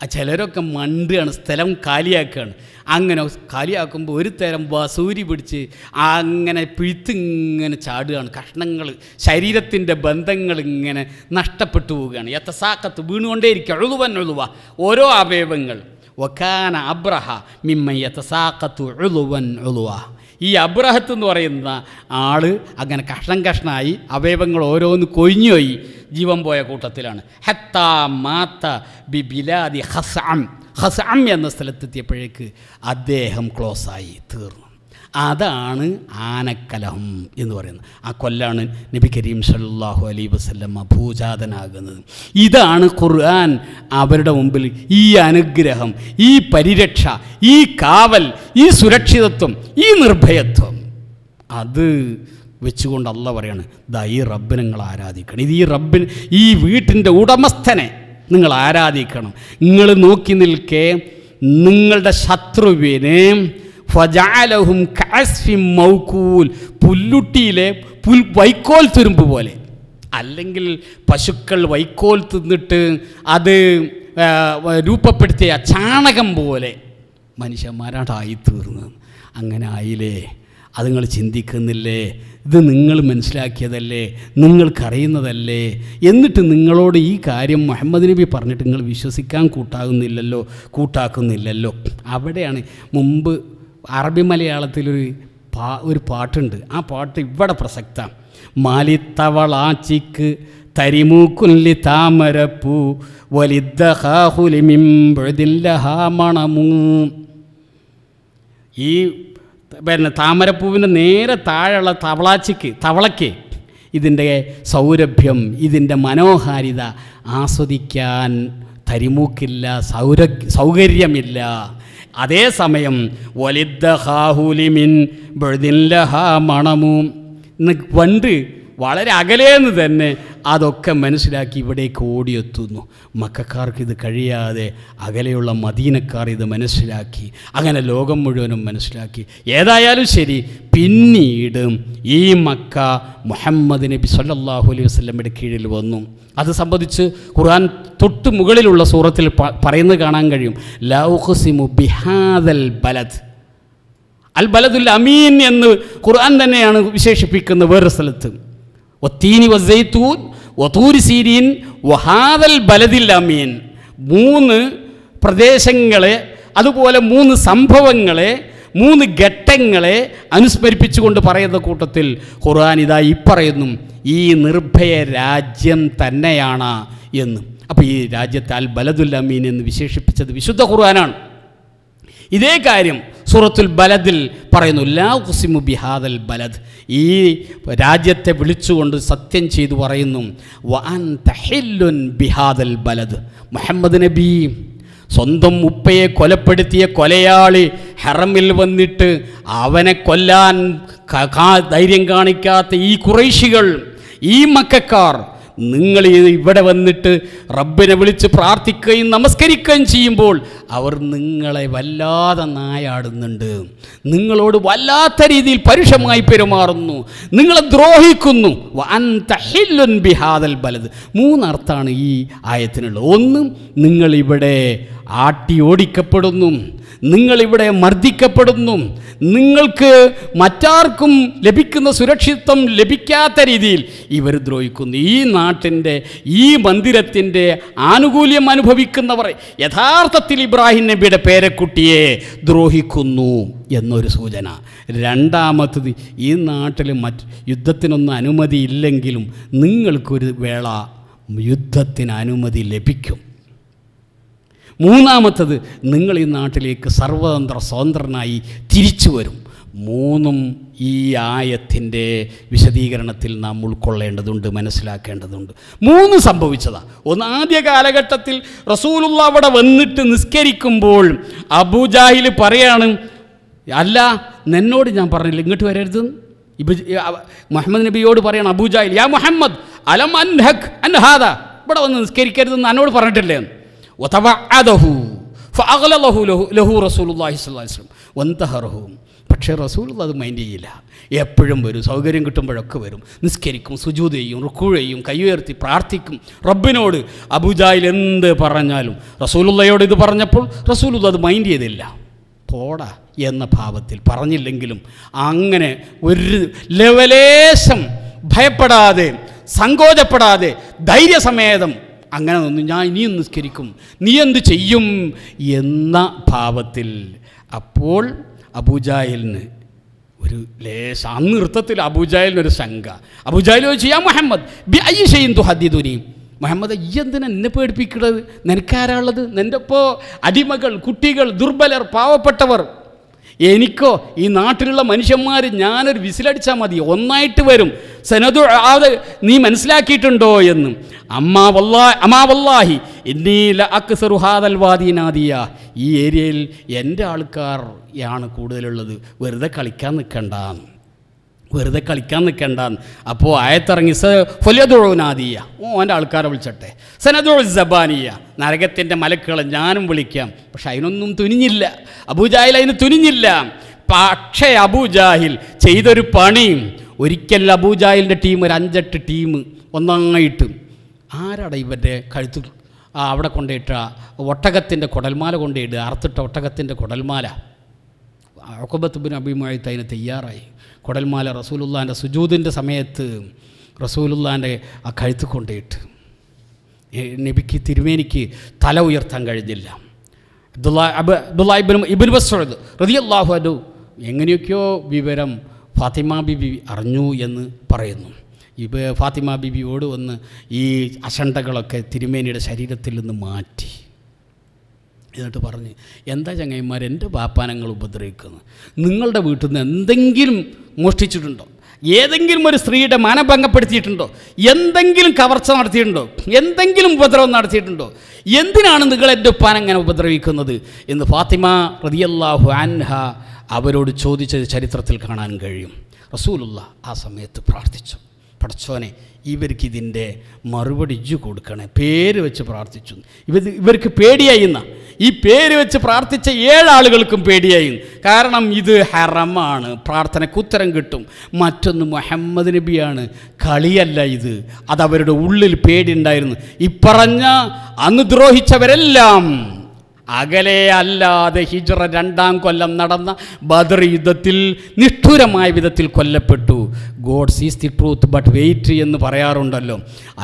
ആ ചിലരൊക്കെ മണ്ടുകയാണ് സ്ഥലം കാലിയാക്കുകയാണ് അങ്ങനെ കാലിയാക്കുമ്പോൾ ഒരു തരം വസൂരി പിടിച്ച് അങ്ങനെ പിഴുത്തിങ്ങനെ ചാടുകയാണ് കഷ്ണങ്ങൾ ശരീരത്തിൻ്റെ ബന്ധങ്ങൾ ഇങ്ങനെ നഷ്ടപ്പെട്ടു പോവുകയാണ് യഥസാക്കത്ത് വീണുകൊണ്ടേയിരിക്കുക എഴുതുവൻ എഴുതുക ഓരോ അവയവങ്ങൾ വക്കാന അബ്രഹ മിമ്മയ്യത്ത സാക്കത്തു ഉളുവൻ ഉളുവ ഈ അബ്രഹത്ത് എന്ന് പറയുന്ന ആൾ അങ്ങനെ കഷ്ണം കഷ്ണമായി അവയവങ്ങൾ ഓരോന്ന് കൊഴിഞ്ഞുപോയി ജീവൻ പോയ കൂട്ടത്തിലാണ് ഹത്താ മാത്ത ബി ബിലാദി ഹസാം ഹസാം എന്ന സ്ഥലത്തെത്തിയപ്പോഴേക്ക് അദ്ദേഹം ക്ലോസായി തീർന്നു അതാണ് ആനക്കലഹം എന്ന് പറയുന്നത് ആ കൊല്ലാണ് നബി കരീം സല്ലാഹു അലൈ വസ്ല്ലമ്മ ഭൂജാതനാകുന്നത് ഇതാണ് ഖുർആൻ അവരുടെ മുമ്പിൽ ഈ അനുഗ്രഹം ഈ പരിരക്ഷ ഈ കാവൽ ഈ സുരക്ഷിതത്വം ഈ നിർഭയത്വം അത് വെച്ചുകൊണ്ട് അല്ല പറയാണ് ദാ ഈ റബ്ബിനെ നിങ്ങൾ ആരാധിക്കണം ഇത് ഈ റബ്ബിന് ഈ വീട്ടിൻ്റെ ഉടമസ്ഥനെ നിങ്ങൾ ആരാധിക്കണം നിങ്ങൾ നോക്കി നിൽക്കേ നിങ്ങളുടെ ശത്രുവിനെ ഫജാലഹും കാസ്ഫിം മൗക്കൂൽ പുല്ലുട്ടിയിലെ പുൽ വൈക്കോൽ തുരുമ്പ് പോലെ അല്ലെങ്കിൽ പശുക്കൾ വൈക്കോൽ തിന്നിട്ട് അത് രൂപപ്പെടുത്തിയ ചാണകം പോലെ തീർന്നു അങ്ങനെ ആയില്ലേ അത് നിങ്ങൾ ചിന്തിക്കുന്നില്ലേ ഇത് നിങ്ങൾ മനസ്സിലാക്കിയതല്ലേ നിങ്ങൾക്കറിയുന്നതല്ലേ എന്നിട്ട് നിങ്ങളോട് ഈ കാര്യം മുഹമ്മദ് നബി പറഞ്ഞിട്ട് നിങ്ങൾ വിശ്വസിക്കാൻ കൂട്ടാകുന്നില്ലല്ലോ കൂട്ടാക്കുന്നില്ലല്ലോ അവിടെയാണ് മുമ്പ് അറബി മലയാളത്തിലൊരു പാ ഒരു പാട്ടുണ്ട് ആ പാട്ട് ഇവിടെ പ്രസക്തമാണ് മാലിത്തവളാച്ചിക്ക് തരിമൂക്കുല്ലി താമരപ്പൂ വലിദ്ദഹാഹുലിമിമ്പഴുതില്ലഹാമണമൂ ഈ പിന്നെ താമരപ്പൂവിൻ്റെ നേരെ താഴെയുള്ള തവളാച്ചിക്ക് തവളയ്ക്ക് ഇതിൻ്റെ സൗരഭ്യം ഇതിൻ്റെ മനോഹാരിത ആസ്വദിക്കാൻ തരിമൂക്കില്ല സൗര സൗകര്യമില്ല അതേസമയം ഒലിദ്ദഹാഹുലിമിൻ ബഴുദില്ലഹാ മണമും പണ്ട് വളരെ അകലേന്ന് തന്നെ അതൊക്കെ മനസ്സിലാക്കി ഇവിടേക്ക് ഓടിയെത്തുന്നു മക്കാർക്ക് ഇത് കഴിയാതെ അകലെയുള്ള മദീനക്കാർ ഇത് മനസ്സിലാക്കി അങ്ങനെ ലോകം മുഴുവനും മനസ്സിലാക്കി ഏതായാലും ശരി പിന്നീട് ഈ മക്ക മുഹമ്മദ് നബി സല്ലാഹു അലൈഹി വസ്ലമിൻ്റെ കീഴിൽ വന്നു അത് സംബന്ധിച്ച് ഖുർആൻ തൊട്ട് മുകളിലുള്ള സൂറത്തിൽ പറയുന്നത് കാണാൻ കഴിയും ലൗഹസിമു ബിഹാദൽ ബലദ് അൽ ബലദുൽ അമീൻ എന്ന് ഖുർആൻ തന്നെയാണ് വിശേഷിപ്പിക്കുന്ന വേറൊരു സ്ഥലത്ത് ഒത്തീനി വസൈത്തൂൻ ഒത്തൂരി സീരീൻ വഹാദൽ ബലദിൽ അമീൻ മൂന്ന് പ്രദേശങ്ങളെ അതുപോലെ മൂന്ന് സംഭവങ്ങളെ മൂന്ന് ഘട്ടങ്ങളെ അനുസ്മരിപ്പിച്ചുകൊണ്ട് പറയുന്ന കൂട്ടത്തിൽ ഖുർആൻ ഇതായി ഈ പറയുന്നു ഈ നിർഭയ രാജ്യം തന്നെയാണ് എന്ന് അപ്പോൾ ഈ രാജ്യത്തെ അൽ ബലദുൽ അമീൻ എന്ന് വിശേഷിപ്പിച്ചത് വിശുദ്ധ ഖുർആനാണ് ഇതേ കാര്യം സൂറത്തുൽ ബലദിൽ പറയുന്നു ലാ കുസിമു ബിഹാദൽ ബലദ് ഈ രാജ്യത്തെ വിളിച്ചുകൊണ്ട് സത്യം ചെയ്തു പറയുന്നു വൻ തഹില്ലുൻ ബിഹാദൽ ബലദ് മുഹമ്മദ് നബി സ്വന്തം ഉപ്പയെ കൊലപ്പെടുത്തിയ കൊലയാളി ഹെറമിൽ വന്നിട്ട് അവനെ കൊല്ലാൻ ധൈര്യം കാണിക്കാത്ത ഈ കുറേശികൾ ഈ മക്കാർ നിങ്ങൾ ഇവിടെ വന്നിട്ട് റബ്ബിനെ വിളിച്ച് പ്രാർത്ഥിക്കുകയും നമസ്കരിക്കുകയും ചെയ്യുമ്പോൾ അവർ നിങ്ങളെ വല്ലാതെ നായാടുന്നുണ്ട് നിങ്ങളോട് വല്ലാത്ത രീതിയിൽ പരുഷമായി പെരുമാറുന്നു നിങ്ങളെ ദ്രോഹിക്കുന്നു ബിഹാദൽ ബലത് മൂന്നർത്ഥമാണ് ഈ ആയത്തിനുള്ളത് ഒന്ന് നിങ്ങളിവിടെ ആട്ടി ഓടിക്കപ്പെടുന്നു നിങ്ങളിവിടെ മർദ്ദിക്കപ്പെടുന്നു നിങ്ങൾക്ക് മറ്റാർക്കും ലഭിക്കുന്ന സുരക്ഷിത്വം ലഭിക്കാത്ത രീതിയിൽ ഇവർ ദ്രോഹിക്കുന്നു ഈ നാട്ടിൻ്റെ ഈ മന്ദിരത്തിൻ്റെ ആനുകൂല്യം അനുഭവിക്കുന്നവർ യഥാർത്ഥത്തിൽ ഇബ്രാഹിം നബിയുടെ പേരക്കുട്ടിയെ ദ്രോഹിക്കുന്നു എന്നൊരു സൂചന രണ്ടാമത്തത് ഈ നാട്ടിൽ മറ്റ് യുദ്ധത്തിനൊന്നും അനുമതി ഇല്ലെങ്കിലും നിങ്ങൾക്കൊരു വേള യുദ്ധത്തിന് അനുമതി ലഭിക്കും മൂന്നാമത്തത് നിങ്ങൾ ഈ നാട്ടിലേക്ക് സർവതന്ത്ര സ്വതന്ത്രനായി തിരിച്ചു വരും മൂന്നും ഈ ആയത്തിൻ്റെ വിശദീകരണത്തിൽ നാം ഉൾക്കൊള്ളേണ്ടതുണ്ട് മനസ്സിലാക്കേണ്ടതുണ്ട് മൂന്ന് സംഭവിച്ചതാണ് ഒന്ന് ആദ്യ കാലഘട്ടത്തിൽ റസൂലുള്ള അവിടെ വന്നിട്ട് നിസ്കരിക്കുമ്പോൾ അബുജാഹിൽ പറയാണ് അല്ല നിന്നോട് ഞാൻ പറഞ്ഞില്ല ഇങ്ങോട്ട് വരരുത് ഇബു മുഹമ്മദ് നബിയോട് പറയണം അബുജാഹിൽ യാ മുഹമ്മദ് അലം അൻ ഹാദ ഇവിടെ വന്ന് നിസ്കരിക്കരുതെന്ന് എന്നോട് പറഞ്ഞിട്ടില്ലേ എന്ന് പക്ഷേ റസൂൽ അത് മൈൻഡ് ചെയ്യില്ല എപ്പോഴും വരും സൗകര്യം കിട്ടുമ്പോഴൊക്കെ വരും നിസ്കരിക്കും സുജൂത് ചെയ്യും റുക്കു ചെയ്യും കൈയുയർത്തി പ്രാർത്ഥിക്കും റബ്ബിനോട് അബുജായിൽ എന്ത് പറഞ്ഞാലും റസൂലുള്ളയോട് ഇത് പറഞ്ഞപ്പോൾ റസൂലുള്ള അത് മൈൻഡ് ചെയ്തില്ല പോടാ എന്ന ഭാവത്തിൽ പറഞ്ഞില്ലെങ്കിലും അങ്ങനെ ഒരു ലെവലേശം ഭയപ്പെടാതെ സങ്കോചപ്പെടാതെ ധൈര്യസമേതം അങ്ങനെ നിന്നു ഞാൻ ഇനിയും നിസ്കരിക്കും നീ എന്ത് ചെയ്യും എന്ന ഭാവത്തിൽ അപ്പോൾ അബൂജാഹിലിന് ഒരു ലേശ അന്ന് നൃത്തത്തിൽ അബൂജാഹിലിനൊരു ശങ്ക അബൂജാഹിൽ ചെയ്യാം മുഹമ്മദ് ബി ഐ ചെയ്യുന്നു ഹദ്ദിദുനി മുഹമ്മദ് ഈ എന്തിനാ നിന്നെ പേടിപ്പിക്കുന്നത് നിനക്കാരാ ഉള്ളത് നിൻ്റെ ഇപ്പോൾ അടിമകൾ കുട്ടികൾ ദുർബലർ പാവപ്പെട്ടവർ എനിക്കോ ഈ നാട്ടിലുള്ള മനുഷ്യന്മാർ ഞാനൊരു വിസിലടിച്ചാൽ മതി ഒന്നായിട്ട് വരും സനതു അത് നീ മനസ്സിലാക്കിയിട്ടുണ്ടോ എന്നും അമ്മാ വല്ലാ അമാ വല്ലാഹി ഇന്നീല അക്സറു ഹാദൽ ഈ ഏരിയയിൽ എൻ്റെ ആൾക്കാർ ആണ് കൂടുതലുള്ളത് വെറുതെ കളിക്കാൻ നിൽക്കണ്ടെന്ന് വെറുതെ കളിക്കാൻ നിൽക്കണ്ടെന്ന് അപ്പോൾ ആയത്തിറങ്ങി സ ഫൊലിയതുഴുനാദിയ ഓ എൻ്റെ ആൾക്കാരെ വിളിച്ചട്ടെ സനദുഴ ജബാനിയ നരകത്തിൻ്റെ മലക്കുകളെ ഞാനും വിളിക്കാം പക്ഷെ അതിനൊന്നും തുനിഞ്ഞില്ല അബൂജാഹിൽ അതിന് തുനിഞ്ഞില്ല പക്ഷേ അബൂജാഹിൽ ചെയ്തൊരു പണി ഒരിക്കൽ അബൂജാഹിലിൻ്റെ ടീം ഒരു അഞ്ചെട്ട് ടീം ഒന്നായിട്ട് ആരാടാ ഇവൻ്റെ കഴുത്തു അവിടെ കൊണ്ടിട്ട ഒട്ടകത്തിൻ്റെ കുടൽമാല കൊണ്ടിട്ട് അറുത്തിട്ട ഒട്ടകത്തിൻ്റെ കുടൽമാല ഒക്കബത്തുബിന് അഭിമുഖത്ത് അതിന് തയ്യാറായി കുടൽമാല റസൂലുല്ലാൻ്റെ സുജൂദിൻ്റെ സമയത്ത് റസൂലുല്ലാൻ്റെ ആ കഴുത്ത് കൊണ്ടിട്ട് നബിക്ക് തിരുമേനിക്ക് തല ഉയർത്താൻ കഴിഞ്ഞില്ല അബ്ദുല്ലാ അബ് അബ്ദുല്ലാ ഇബിൻ ഇബിൻ ബസ്വദ് റതിയല്ലാഹു അലു എങ്ങനെയൊക്കെയോ വിവരം ഫാത്തിമ ബിബി അറിഞ്ഞു എന്ന് പറയുന്നു ഇബ് ഫാത്തിമ ബിബിയോട് വന്ന് ഈ അഷണ്ടകളൊക്കെ തിരുമേനിയുടെ ശരീരത്തിൽ നിന്ന് മാറ്റി എന്നിട്ട് പറഞ്ഞ് എന്താ ചങ്ങായിമാർ എൻ്റെ വാപ്പാനങ്ങൾ ഉപദ്രവിക്കുന്നത് നിങ്ങളുടെ വീട്ടിൽ നിന്ന് എന്തെങ്കിലും മോഷ്ടിച്ചിട്ടുണ്ടോ ഏതെങ്കിലും ഒരു സ്ത്രീയുടെ മാനഭംഗപ്പെടുത്തിയിട്ടുണ്ടോ എന്തെങ്കിലും കവർച്ച നടത്തിയിട്ടുണ്ടോ എന്തെങ്കിലും ഉപദ്രവം നടത്തിയിട്ടുണ്ടോ എന്തിനാണ് നിങ്ങൾ എൻ്റെ അങ്ങനെ ഉപദ്രവിക്കുന്നത് എന്ന് ഫാത്തിമ റതിയല്ലാഹു അൻഹ അവരോട് ചോദിച്ചത് ചരിത്രത്തിൽ കാണാൻ കഴിയും റസൂലുള്ള ആ സമയത്ത് പ്രാർത്ഥിച്ചു പഠിച്ചോനെ ഇവർക്ക് ഇതിൻ്റെ മറുപടി ഇജ്ജു കൊടുക്കണേ പേര് വെച്ച് പ്രാർത്ഥിച്ചു ഇവർ ഇവർക്ക് പേടിയായിന്ന ഈ പേര് വെച്ച് പ്രാർത്ഥിച്ച ഏഴാളുകൾക്കും പേടിയായി കാരണം ഇത് ഹറമാണ് പ്രാർത്ഥനയ്ക്ക് ഉത്തരം കിട്ടും മറ്റൊന്ന് മുഹമ്മദ് നബിയാണ് കളിയല്ല ഇത് അതവരുടെ ഉള്ളിൽ പേടിയുണ്ടായിരുന്നു ഇപ്പറഞ്ഞ അന്ന് ദ്രോഹിച്ചവരെല്ലാം അകലെ അല്ലാതെ ഹിജ്റ രണ്ടാം കൊല്ലം നടന്ന ബദർ യുദ്ധത്തിൽ നിഷ്ഠൂരമായ വിധത്തിൽ കൊല്ലപ്പെട്ടു ഗോഡ് സീസ് ദി ട്രൂത്ത് ബട്ട് വെയിറ്റ് എന്ന് പറയാറുണ്ടല്ലോ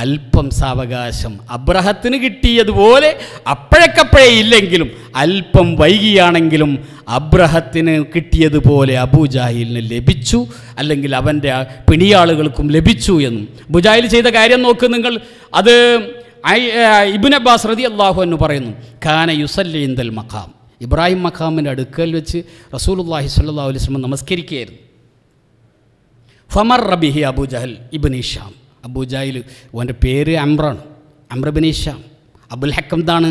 അല്പം സാവകാശം അബ്രഹത്തിന് കിട്ടിയതുപോലെ അപ്പോഴേക്കപ്പോഴേ ഇല്ലെങ്കിലും അല്പം വൈകിയാണെങ്കിലും അബ്രഹത്തിന് കിട്ടിയതുപോലെ അബുജാഹിലിന് ലഭിച്ചു അല്ലെങ്കിൽ അവൻ്റെ പിണിയാളുകൾക്കും ലഭിച്ചു എന്നും അബുജാഹിൽ ചെയ്ത കാര്യം നോക്ക് നിങ്ങൾ അത് ഇബിൻ അബ്ബാസ് റതി അള്ളാഹു എന്ന് പറയുന്നു ഖാന യുസല്ലിന്തൽ മഖാം ഇബ്രാഹിം മഖാമിൻ്റെ അടുക്കൽ വെച്ച് റസൂലുല്ലാഹി അലൈഹി സ്വലം നമസ്കരിക്കുകയായിരുന്നു ഫമർ റബിഹി അബു ജഹൽ ഇബിൻ ഇഷാം അബു ജഹൽ അവൻ്റെ പേര് അമ്രാണ് അമ്രബിൻ ഇഷാം അബുൽ താണ്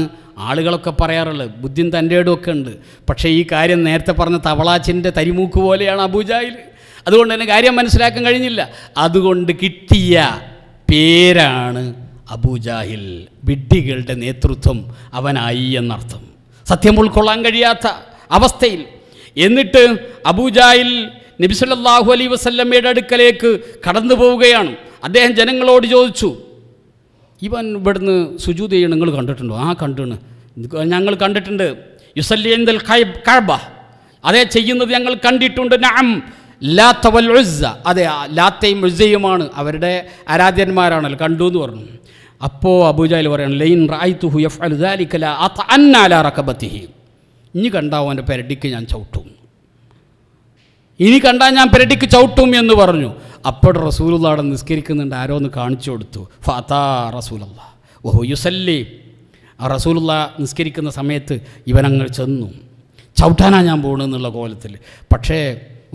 ആളുകളൊക്കെ പറയാറുള്ളത് ബുദ്ധിൻ തൻ്റെ ഒക്കെ ഉണ്ട് പക്ഷേ ഈ കാര്യം നേരത്തെ പറഞ്ഞ തവളാച്ചിൻ്റെ തരിമൂക്ക് പോലെയാണ് അബൂജായിൽ അതുകൊണ്ട് തന്നെ കാര്യം മനസ്സിലാക്കാൻ കഴിഞ്ഞില്ല അതുകൊണ്ട് കിട്ടിയ പേരാണ് അബൂജാഹിൽ വിഡ്ഢികളുടെ നേതൃത്വം അവനായി എന്നർത്ഥം സത്യം ഉൾക്കൊള്ളാൻ കഴിയാത്ത അവസ്ഥയിൽ എന്നിട്ട് അബൂജാഹിൽ നബിസല്ലാഹു അലൈ വസല്ലമ്മയുടെ അടുക്കലേക്ക് കടന്നു പോവുകയാണ് അദ്ദേഹം ജനങ്ങളോട് ചോദിച്ചു ഇവൻ ഇവിടുന്ന് സുജൂത് ചെയ്യണം നിങ്ങൾ കണ്ടിട്ടുണ്ടോ ആ കണ്ടാണ് ഞങ്ങൾ കണ്ടിട്ടുണ്ട് യുസല്യന്തൽ കഴബ അതേ ചെയ്യുന്നത് ഞങ്ങൾ കണ്ടിട്ടുണ്ട് നാം ലാത്തവൽ ഉസ്സ അതെ ലാത്തയും ഉസ്സയുമാണ് അവരുടെ ആരാധ്യന്മാരാണല്ലോ കണ്ടു എന്ന് പറഞ്ഞു അപ്പോൾ അബൂജായിൽ പറയണം ലൈൻ റായ്ത്തുഹു എഫ് അലുദാലിക്കല അത് അന്നാല റക്കബത്തിഹി ഇനി കണ്ടാവും അവൻ്റെ പെരടിക്ക് ഞാൻ ചവിട്ടും ഇനി കണ്ടാൽ ഞാൻ പെരടിക്ക് ചവിട്ടും എന്ന് പറഞ്ഞു അപ്പോൾ റസൂലുള്ളാടെ നിസ്കരിക്കുന്നുണ്ട് ആരോ ഒന്ന് കാണിച്ചു കൊടുത്തു ഫാത്താ റസൂലല്ല ഓഹോ യുസല്ലി ആ റസൂലുള്ള നിസ്കരിക്കുന്ന സമയത്ത് ഇവനങ്ങൾ ചെന്നു ചവിട്ടാനാണ് ഞാൻ എന്നുള്ള കോലത്തിൽ പക്ഷേ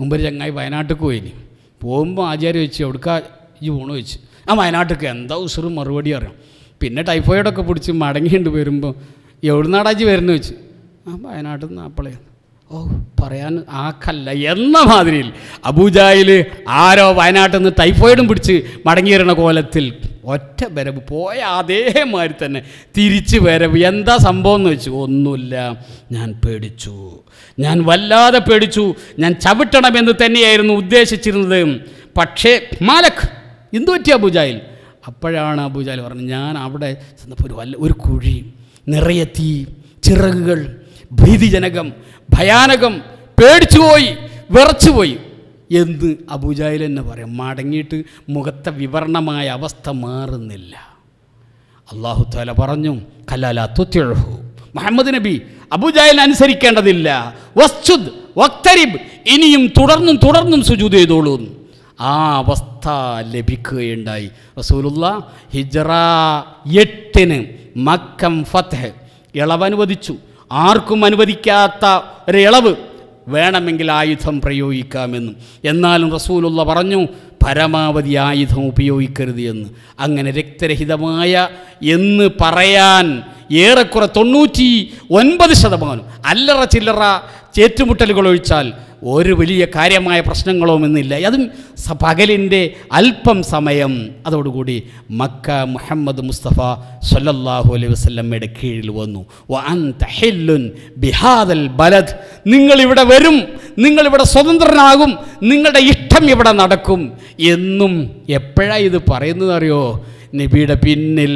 മുമ്പ് ചങ്ങായി വയനാട്ടിൽ പോയിനി പോകുമ്പോൾ ആചാര്യ വെച്ച് എവിടുക്ക ഈ ഊണ് വെച്ച് ആ വയനാട്ടിൽ എന്താ ഉസുറ് മറുപടി അറിയാം പിന്നെ ടൈഫോയിഡൊക്കെ പിടിച്ച് മടങ്ങിയിട്ട് വരുമ്പോൾ എവിടുന്നാടാജി വരുന്നു വെച്ച് ആ വയനാട്ടിൽ നിന്ന് അപ്പളേ ഓ പറയാൻ ആക്കല്ല എന്ന മാതിരിയിൽ അബൂജായിൽ ആരോ വയനാട്ടിൽ നിന്ന് ടൈഫോയിഡും പിടിച്ച് മടങ്ങി വരുന്ന കോലത്തിൽ ഒറ്റ വരവ് പോയ അതേമാതിരി തന്നെ തിരിച്ച് വരവ് എന്താ സംഭവം എന്ന് വെച്ചു ഒന്നുമില്ല ഞാൻ പേടിച്ചു ഞാൻ വല്ലാതെ പേടിച്ചു ഞാൻ ചവിട്ടണമെന്ന് തന്നെയായിരുന്നു ഉദ്ദേശിച്ചിരുന്നത് പക്ഷേ മാലക് എന്തു പറ്റിയ അബുജായിൽ അപ്പോഴാണ് അബുജാഹിൽ പറഞ്ഞത് ഞാൻ അവിടെ ചെന്നപ്പോൾ ഒരു വല്ല ഒരു കുഴി നിറയെ തീ ചിറകുകൾ ഭീതിജനകം ഭയാനകം വിറച്ചു പോയി എന്ന് അബുജായിൽ തന്നെ പറയാം മടങ്ങിയിട്ട് മുഖത്തെ വിവരണമായ അവസ്ഥ മാറുന്നില്ല അള്ളാഹു താല പറഞ്ഞു കല്ലാല തുത്യഴഹു മുഹമ്മദ് നബി അബുജാഹിൽ അനുസരിക്കേണ്ടതില്ല വസ്തുദ് വക്തരിബ് ഇനിയും തുടർന്നും തുടർന്നും സുജൂത് ചെയ്തോളൂ ആ അവസ്ഥ ലഭിക്കുകയുണ്ടായി റസൂലുള്ള ഹിജറ എട്ടിന് മക്കം ഫത്ത് ഇളവ് അനുവദിച്ചു ആർക്കും അനുവദിക്കാത്ത ഒരു ഇളവ് വേണമെങ്കിൽ ആയുധം പ്രയോഗിക്കാമെന്നും എന്നാലും റസൂലുള്ള പറഞ്ഞു പരമാവധി ആയുധം ഉപയോഗിക്കരുത് എന്ന് അങ്ങനെ രക്തരഹിതമായ എന്ന് പറയാൻ ഏറെക്കുറെ തൊണ്ണൂറ്റി ഒൻപത് ശതമാനം അല്ലറ ചില്ലറ ചേറ്റുമുട്ടലുകൾ ഒഴിച്ചാൽ ഒരു വലിയ കാര്യമായ പ്രശ്നങ്ങളോ ഒന്നില്ല അതും പകലിൻ്റെ അല്പം സമയം അതോടുകൂടി മക്ക മുഹമ്മദ് മുസ്തഫ സൊല്ലാഹു അലൈഹി വസ്ലമ്മയുടെ കീഴിൽ വന്നു തഹില്ലുൻ ബിഹാദൽ ബലദ് നിങ്ങളിവിടെ വരും നിങ്ങളിവിടെ സ്വതന്ത്രനാകും നിങ്ങളുടെ ഇഷ്ടം ഇവിടെ നടക്കും എന്നും എപ്പോഴാണ് ഇത് പറയുന്നത് അറിയോ നബിയുടെ പിന്നിൽ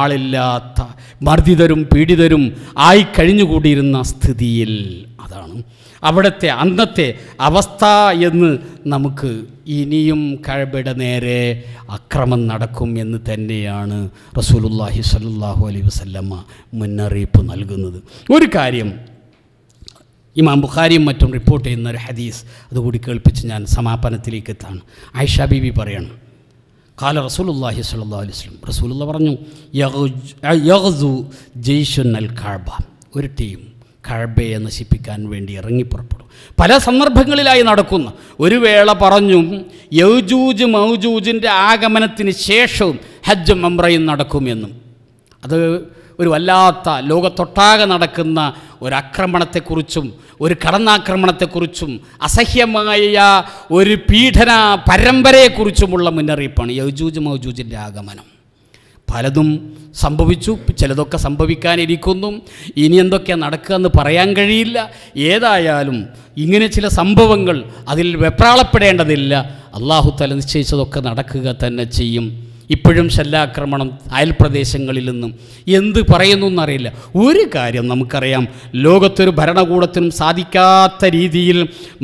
ആളില്ലാത്ത മർദ്ദിതരും പീഡിതരും ആയി കഴിഞ്ഞുകൂടിയിരുന്ന സ്ഥിതിയിൽ അതാണ് അവിടുത്തെ അന്നത്തെ അവസ്ഥ എന്ന് നമുക്ക് ഇനിയും കഴബട നേരെ അക്രമം നടക്കും എന്ന് തന്നെയാണ് റസൂലുല്ലാഹി സല്ലാഹു അലൈ വസല്ലമ്മ മുന്നറിയിപ്പ് നൽകുന്നത് ഒരു കാര്യം ഇമാം ബുഖാരിയും മറ്റും റിപ്പോർട്ട് ചെയ്യുന്ന ഒരു ഹദീസ് അതുകൂടി കേൾപ്പിച്ച് ഞാൻ സമാപനത്തിലേക്ക് എത്താണ് ആയിഷ ബീബി പറയാണ് കാല റസൂലുല്ലാഹി സല്ലാ അലൈഹി വസ്ലം റസൂലുള്ള പറഞ്ഞു യഹ്സു ജെയ്ഷുൻ അൽ കാബ ഒരു ടീം കഴബയെ നശിപ്പിക്കാൻ വേണ്ടി ഇറങ്ങിപ്പുറപ്പെടും പല സന്ദർഭങ്ങളിലായി നടക്കുന്ന ഒരു വേള പറഞ്ഞും യൗജൂജ് മൗജൂജിൻ്റെ ആഗമനത്തിന് ശേഷവും ഹജ്ജും മമ്രയും നടക്കുമെന്നും അത് ഒരു വല്ലാത്ത ലോകത്തൊട്ടാകെ നടക്കുന്ന ഒരു ആക്രമണത്തെക്കുറിച്ചും ഒരു കടന്നാക്രമണത്തെക്കുറിച്ചും അസഹ്യമായ ഒരു പീഡന പരമ്പരയെക്കുറിച്ചുമുള്ള മുന്നറിയിപ്പാണ് യൗജൂജ് മൗജൂജിൻ്റെ ആഗമനം പലതും സംഭവിച്ചു ചിലതൊക്കെ സംഭവിക്കാനിരിക്കുന്നു ഇനി എന്തൊക്കെയാണ് നടക്കുക എന്ന് പറയാൻ കഴിയില്ല ഏതായാലും ഇങ്ങനെ ചില സംഭവങ്ങൾ അതിൽ വെപ്രാളപ്പെടേണ്ടതില്ല അള്ളാഹു തല നിശ്ചയിച്ചതൊക്കെ നടക്കുക തന്നെ ചെയ്യും ഇപ്പോഴും ശല്യാക്രമണം അയൽപ്രദേശങ്ങളിൽ നിന്നും എന്ത് പറയുന്നു എന്നറിയില്ല ഒരു കാര്യം നമുക്കറിയാം ലോകത്തൊരു ഭരണകൂടത്തിനും സാധിക്കാത്ത രീതിയിൽ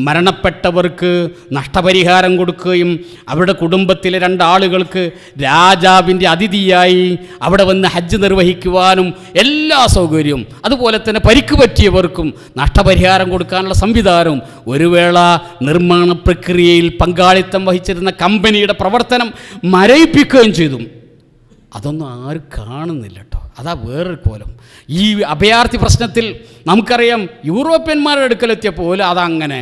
മരണപ്പെട്ടവർക്ക് നഷ്ടപരിഹാരം കൊടുക്കുകയും അവരുടെ കുടുംബത്തിലെ രണ്ടാളുകൾക്ക് രാജാവിൻ്റെ അതിഥിയായി അവിടെ വന്ന് ഹജ്ജ് നിർവഹിക്കുവാനും എല്ലാ സൗകര്യവും അതുപോലെ തന്നെ പരിക്ക് പറ്റിയവർക്കും നഷ്ടപരിഹാരം കൊടുക്കാനുള്ള സംവിധാനവും ഒരു വേള നിർമ്മാണ പ്രക്രിയയിൽ പങ്കാളിത്തം വഹിച്ചിരുന്ന കമ്പനിയുടെ പ്രവർത്തനം മരയിപ്പിക്കുകയും ചെയ്തു അതൊന്നും ആരും കാണുന്നില്ല കേട്ടോ അതാ വേറൊരു കോലം ഈ അഭയാർത്ഥി പ്രശ്നത്തിൽ നമുക്കറിയാം യൂറോപ്യന്മാരുടെ അടുക്കലെത്തിയപ്പോൾ പോലും അതങ്ങനെ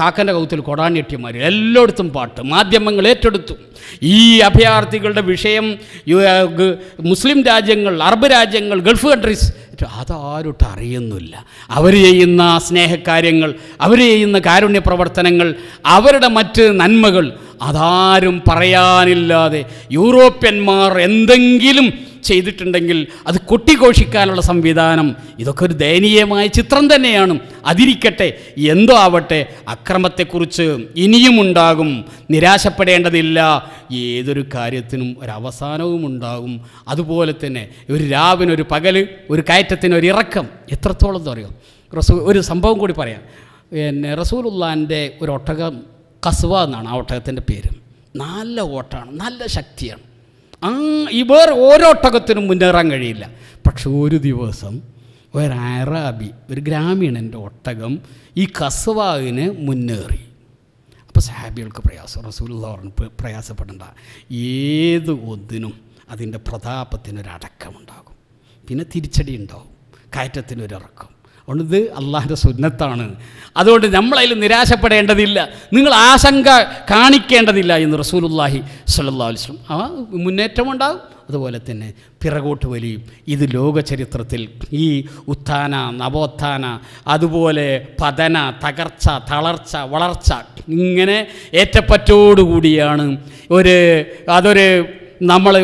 കാക്കൻ്റെ കൗത്തിൽ കൊടാഞ്ഞെട്ടിമാർ എല്ലായിടത്തും പാട്ട് മാധ്യമങ്ങൾ ഏറ്റെടുത്തു ഈ അഭയാർത്ഥികളുടെ വിഷയം മുസ്ലിം രാജ്യങ്ങൾ അറബ് രാജ്യങ്ങൾ ഗൾഫ് കൺട്രീസ് അതാരോട്ട് അറിയുന്നില്ല അവർ ചെയ്യുന്ന സ്നേഹകാര്യങ്ങൾ അവർ ചെയ്യുന്ന കാരുണ്യ പ്രവർത്തനങ്ങൾ അവരുടെ മറ്റ് നന്മകൾ അതാരും പറയാനില്ലാതെ യൂറോപ്യന്മാർ എന്തെങ്കിലും ചെയ്തിട്ടുണ്ടെങ്കിൽ അത് കൊട്ടിഘോഷിക്കാനുള്ള സംവിധാനം ഇതൊക്കെ ഒരു ദയനീയമായ ചിത്രം തന്നെയാണ് അതിരിക്കട്ടെ എന്തോ ആവട്ടെ അക്രമത്തെക്കുറിച്ച് ഇനിയും ഉണ്ടാകും നിരാശപ്പെടേണ്ടതില്ല ഏതൊരു കാര്യത്തിനും ഒരവസാനവും ഉണ്ടാകും അതുപോലെ തന്നെ ഒരു രാവിനൊരു പകൽ ഒരു കയറ്റത്തിനൊരു ഇറക്കം എത്രത്തോളം അറിയാം റസൂ ഒരു സംഭവം കൂടി പറയാം പിന്നെ റസൂലുള്ളാൻ്റെ ഒരു ഒട്ടകം കസുവ എന്നാണ് ആ ഒട്ടകത്തിൻ്റെ പേര് നല്ല ഓട്ടാണ് നല്ല ശക്തിയാണ് ഇവർ ഒട്ടകത്തിനും മുന്നേറാൻ കഴിയില്ല പക്ഷെ ഒരു ദിവസം ഒരു അറാബി ഒരു ഗ്രാമീണൻ്റെ ഒട്ടകം ഈ കസവാവിന് മുന്നേറി അപ്പോൾ സഹാബികൾക്ക് പ്രയാസം റസൂലുള്ളവർക്ക് പ്രയാസപ്പെടേണ്ട ഏത് ഒന്നിനും അതിൻ്റെ പ്രതാപത്തിനൊരടക്കമുണ്ടാകും പിന്നെ തിരിച്ചടി ഉണ്ടാകും കയറ്റത്തിനൊരിറക്കം അതുകൊണ്ട് ഇത് അള്ളാഹിൻ്റെ സുന്നത്താണ് അതുകൊണ്ട് നമ്മളതിൽ നിരാശപ്പെടേണ്ടതില്ല നിങ്ങൾ ആശങ്ക കാണിക്കേണ്ടതില്ല എന്ന് റസൂലുല്ലാഹി സല്ലാ അലിസ്ലം ആ ഉണ്ടാകും അതുപോലെ തന്നെ പിറകോട്ട് വലിയും ഇത് ലോക ചരിത്രത്തിൽ ഈ ഉത്ഥാന നവോത്ഥാന അതുപോലെ പതന തകർച്ച തളർച്ച വളർച്ച ഇങ്ങനെ ഏറ്റപ്പറ്റോടുകൂടിയാണ് ഒരു അതൊരു നമ്മൾ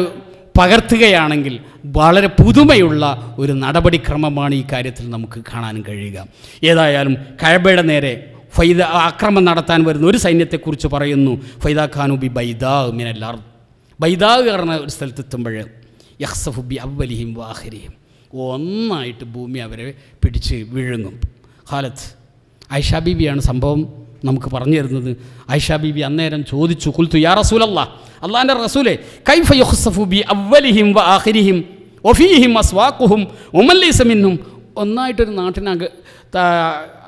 പകർത്തുകയാണെങ്കിൽ വളരെ പുതുമയുള്ള ഒരു നടപടിക്രമമാണ് ഈ കാര്യത്തിൽ നമുക്ക് കാണാൻ കഴിയുക ഏതായാലും കഴബയുടെ നേരെ ഫൈദ ആക്രമം നടത്താൻ വരുന്ന ഒരു സൈന്യത്തെക്കുറിച്ച് പറയുന്നു ഫൈദ ഖാനുബി ബൈദാവ് മിനല്ലാർ ബൈദാവ് പറഞ്ഞ ഒരു സ്ഥലത്തെത്തുമ്പോൾ യഹ്സഫുബി അവലിഹിം വാഹരിയും ഒന്നായിട്ട് ഭൂമി അവരെ പിടിച്ച് വിഴുങ്ങും ഹാലത്ത് ഐഷാബിബിയാണ് സംഭവം നമുക്ക് പറഞ്ഞു തരുന്നത് ഐഷ ബിബി അന്നേരം ചോദിച്ചു കുൽത്തു യാ റസൂലല്ല അള്ളാൻ്റെ റസൂലെ കൈഫ യുഹ്സഫു ബി അവലിഹിം വ ആഹിരിഹിം ഒഫീഹിം അസ്വാക്കുഹും ഒമല്ലീസമിന്നും ഒന്നായിട്ടൊരു നാട്ടിനക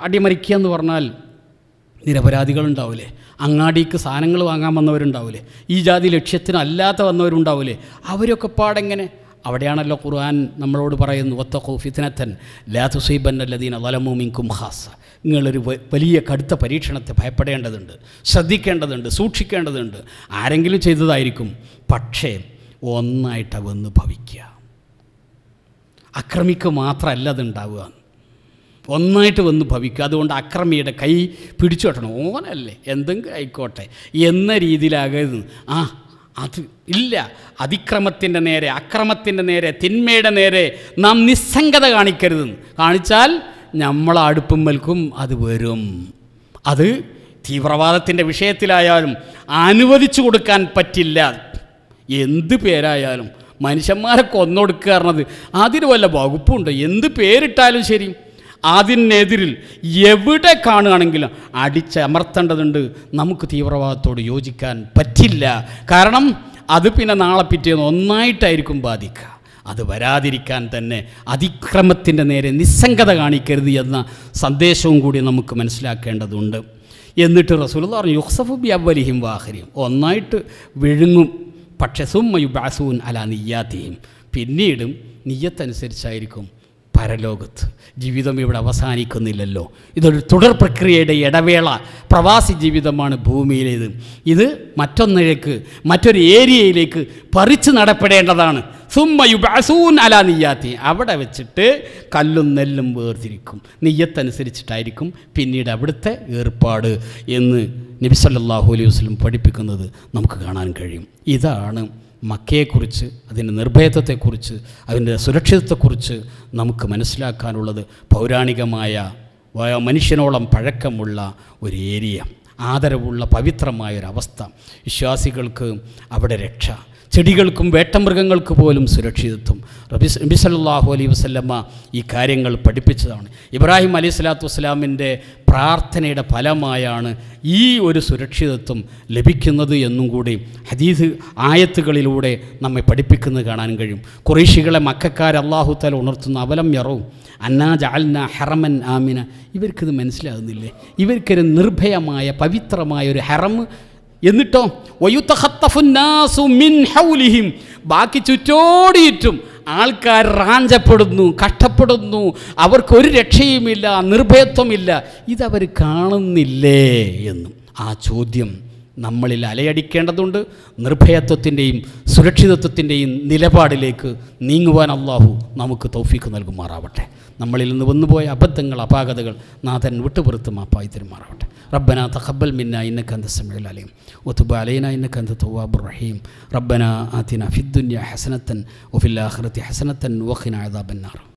അടിമറിക്കുക എന്ന് പറഞ്ഞാൽ നിരപരാധികളുണ്ടാവില്ലേ അങ്ങാടിക്ക് സാധനങ്ങൾ വാങ്ങാൻ വന്നവരുണ്ടാവില്ലേ ഈ ജാതി ലക്ഷ്യത്തിനല്ലാത്ത വന്നവരുണ്ടാവില്ലേ അവരൊക്കെ പാടെങ്ങനെ അവിടെയാണല്ലോ ഖുർആൻ നമ്മളോട് പറയുന്നു ഒത്തഖു ഫിത്തനത്തൻ ലാ തുസൈബൻ അല്ലദീൻ അലമൂമിൻ കുംഹാസ നിങ്ങളൊരു വലിയ കടുത്ത പരീക്ഷണത്തെ ഭയപ്പെടേണ്ടതുണ്ട് ശ്രദ്ധിക്കേണ്ടതുണ്ട് സൂക്ഷിക്കേണ്ടതുണ്ട് ആരെങ്കിലും ചെയ്തതായിരിക്കും പക്ഷേ ഒന്നായിട്ട് വന്ന് ഭവിക്കുക അക്രമിക്ക് മാത്രമല്ല അതുണ്ടാവുക ഒന്നായിട്ട് വന്ന് ഭവിക്കുക അതുകൊണ്ട് അക്രമിയുടെ കൈ കെട്ടണം ഓനല്ലേ എന്തെങ്കിലും ആയിക്കോട്ടെ എന്ന രീതിയിലാകരുത് ആ അത് ഇല്ല അതിക്രമത്തിൻ്റെ നേരെ അക്രമത്തിൻ്റെ നേരെ തിന്മയുടെ നേരെ നാം നിസ്സംഗത കാണിക്കരുത് കാണിച്ചാൽ നമ്മളടുപ്പുമ്മൽക്കും അത് വരും അത് തീവ്രവാദത്തിൻ്റെ വിഷയത്തിലായാലും അനുവദിച്ചു കൊടുക്കാൻ പറ്റില്ല എന്ത് പേരായാലും മനുഷ്യന്മാരെ കൊന്നൊടുക്കുക പറഞ്ഞത് അതിന് വല്ല വകുപ്പുണ്ട് എന്ത് പേരിട്ടാലും ശരി അതിനെതിരിൽ എവിടെ കാണുകയാണെങ്കിലും അടിച്ചമർത്തേണ്ടതുണ്ട് നമുക്ക് തീവ്രവാദത്തോട് യോജിക്കാൻ പറ്റില്ല കാരണം അത് പിന്നെ നാളെ പിറ്റേന്ന് ഒന്നായിട്ടായിരിക്കും ബാധിക്കുക അത് വരാതിരിക്കാൻ തന്നെ അതിക്രമത്തിൻ്റെ നേരെ നിസ്സംഗത കാണിക്കരുത് എന്ന സന്ദേശവും കൂടി നമുക്ക് മനസ്സിലാക്കേണ്ടതുണ്ട് എന്നിട്ട് റസൂൽ പറഞ്ഞു യുഹ്സഫു ബി അവലിഹിം വാഹരിയും ഒന്നായിട്ട് വിഴുങ്ങും പക്ഷെ സുമ്മയു ബാസൂൻ അല നിയ്യാത്തിയും പിന്നീടും നീയത്തനുസരിച്ചായിരിക്കും പരലോകത്ത് ജീവിതം ഇവിടെ അവസാനിക്കുന്നില്ലല്ലോ ഇതൊരു തുടർ പ്രക്രിയയുടെ ഇടവേള പ്രവാസി ജീവിതമാണ് ഭൂമിയിലേത് ഇത് മറ്റൊന്നിലേക്ക് മറ്റൊരു ഏരിയയിലേക്ക് പറിച്ചു നടപ്പെടേണ്ടതാണ് സുമ്മയുബസൂൻ അല നീയാത്തി അവിടെ വെച്ചിട്ട് കല്ലും നെല്ലും വേർതിരിക്കും നെയ്യത്തനുസരിച്ചിട്ടായിരിക്കും പിന്നീട് അവിടുത്തെ ഏർപ്പാട് എന്ന് നബി സല്ലാഹു അലൈഹി വസ്ലം പഠിപ്പിക്കുന്നത് നമുക്ക് കാണാൻ കഴിയും ഇതാണ് മക്കയെക്കുറിച്ച് അതിൻ്റെ നിർഭയത്വത്തെക്കുറിച്ച് അതിൻ്റെ സുരക്ഷിതത്വത്തെക്കുറിച്ച് നമുക്ക് മനസ്സിലാക്കാനുള്ളത് പൗരാണികമായ മനുഷ്യനോളം പഴക്കമുള്ള ഒരു ഏരിയ ആദരവുള്ള പവിത്രമായൊരവസ്ഥ വിശ്വാസികൾക്ക് അവിടെ രക്ഷ ചെടികൾക്കും വേട്ടമൃഗങ്ങൾക്ക് പോലും സുരക്ഷിതത്വം റബി നബി അലൈ വസ്ലമ്മ ഈ കാര്യങ്ങൾ പഠിപ്പിച്ചതാണ് ഇബ്രാഹിം അലൈഹി സ്വലാത്തു വസ്സലാമിൻ്റെ പ്രാർത്ഥനയുടെ ഫലമായാണ് ഈ ഒരു സുരക്ഷിതത്വം ലഭിക്കുന്നത് എന്നും കൂടി ഹദീസ് ആയത്തുകളിലൂടെ നമ്മെ പഠിപ്പിക്കുന്നത് കാണാൻ കഴിയും കുറേശികളെ മക്കാർ അള്ളാഹു താല ഉണർത്തുന്ന അവലം യറവും അന്നാ ജാൽന ഹറമൻ ആമിന ഇവർക്കിത് മനസ്സിലാകുന്നില്ലേ ഇവർക്കൊരു നിർഭയമായ പവിത്രമായ ഒരു ഹറം എന്നിട്ടോ ബാക്കി ചുറ്റോടിയിട്ടും ആൾക്കാർ റാഞ്ചപ്പെടുന്നു കഷ്ടപ്പെടുന്നു അവർക്കൊരു രക്ഷയുമില്ല നിർഭയത്വമില്ല ഇതവർ കാണുന്നില്ലേ എന്നും ആ ചോദ്യം നമ്മളിൽ അലയടിക്കേണ്ടതുണ്ട് നിർഭയത്വത്തിൻ്റെയും സുരക്ഷിതത്വത്തിൻ്റെയും നിലപാടിലേക്ക് നീങ്ങുവാൻ അള്ളാഹു നമുക്ക് തൗഫീക്ക് നൽകുമാറാവട്ടെ നമ്മളിൽ നിന്ന് വന്നുപോയ അബദ്ധങ്ങൾ അപാകതകൾ നാഥൻ വിട്ടുപുറത്ത് മാപ്പായി തരുമാറാവട്ടെ റബ്ബന تقبل മിന്ന ഇന്ന കന്ത السميع العليم وتب علينا إنك أنت التواب الرحيم ربنا آتنا في الدنيا حسنة وفي الآخرة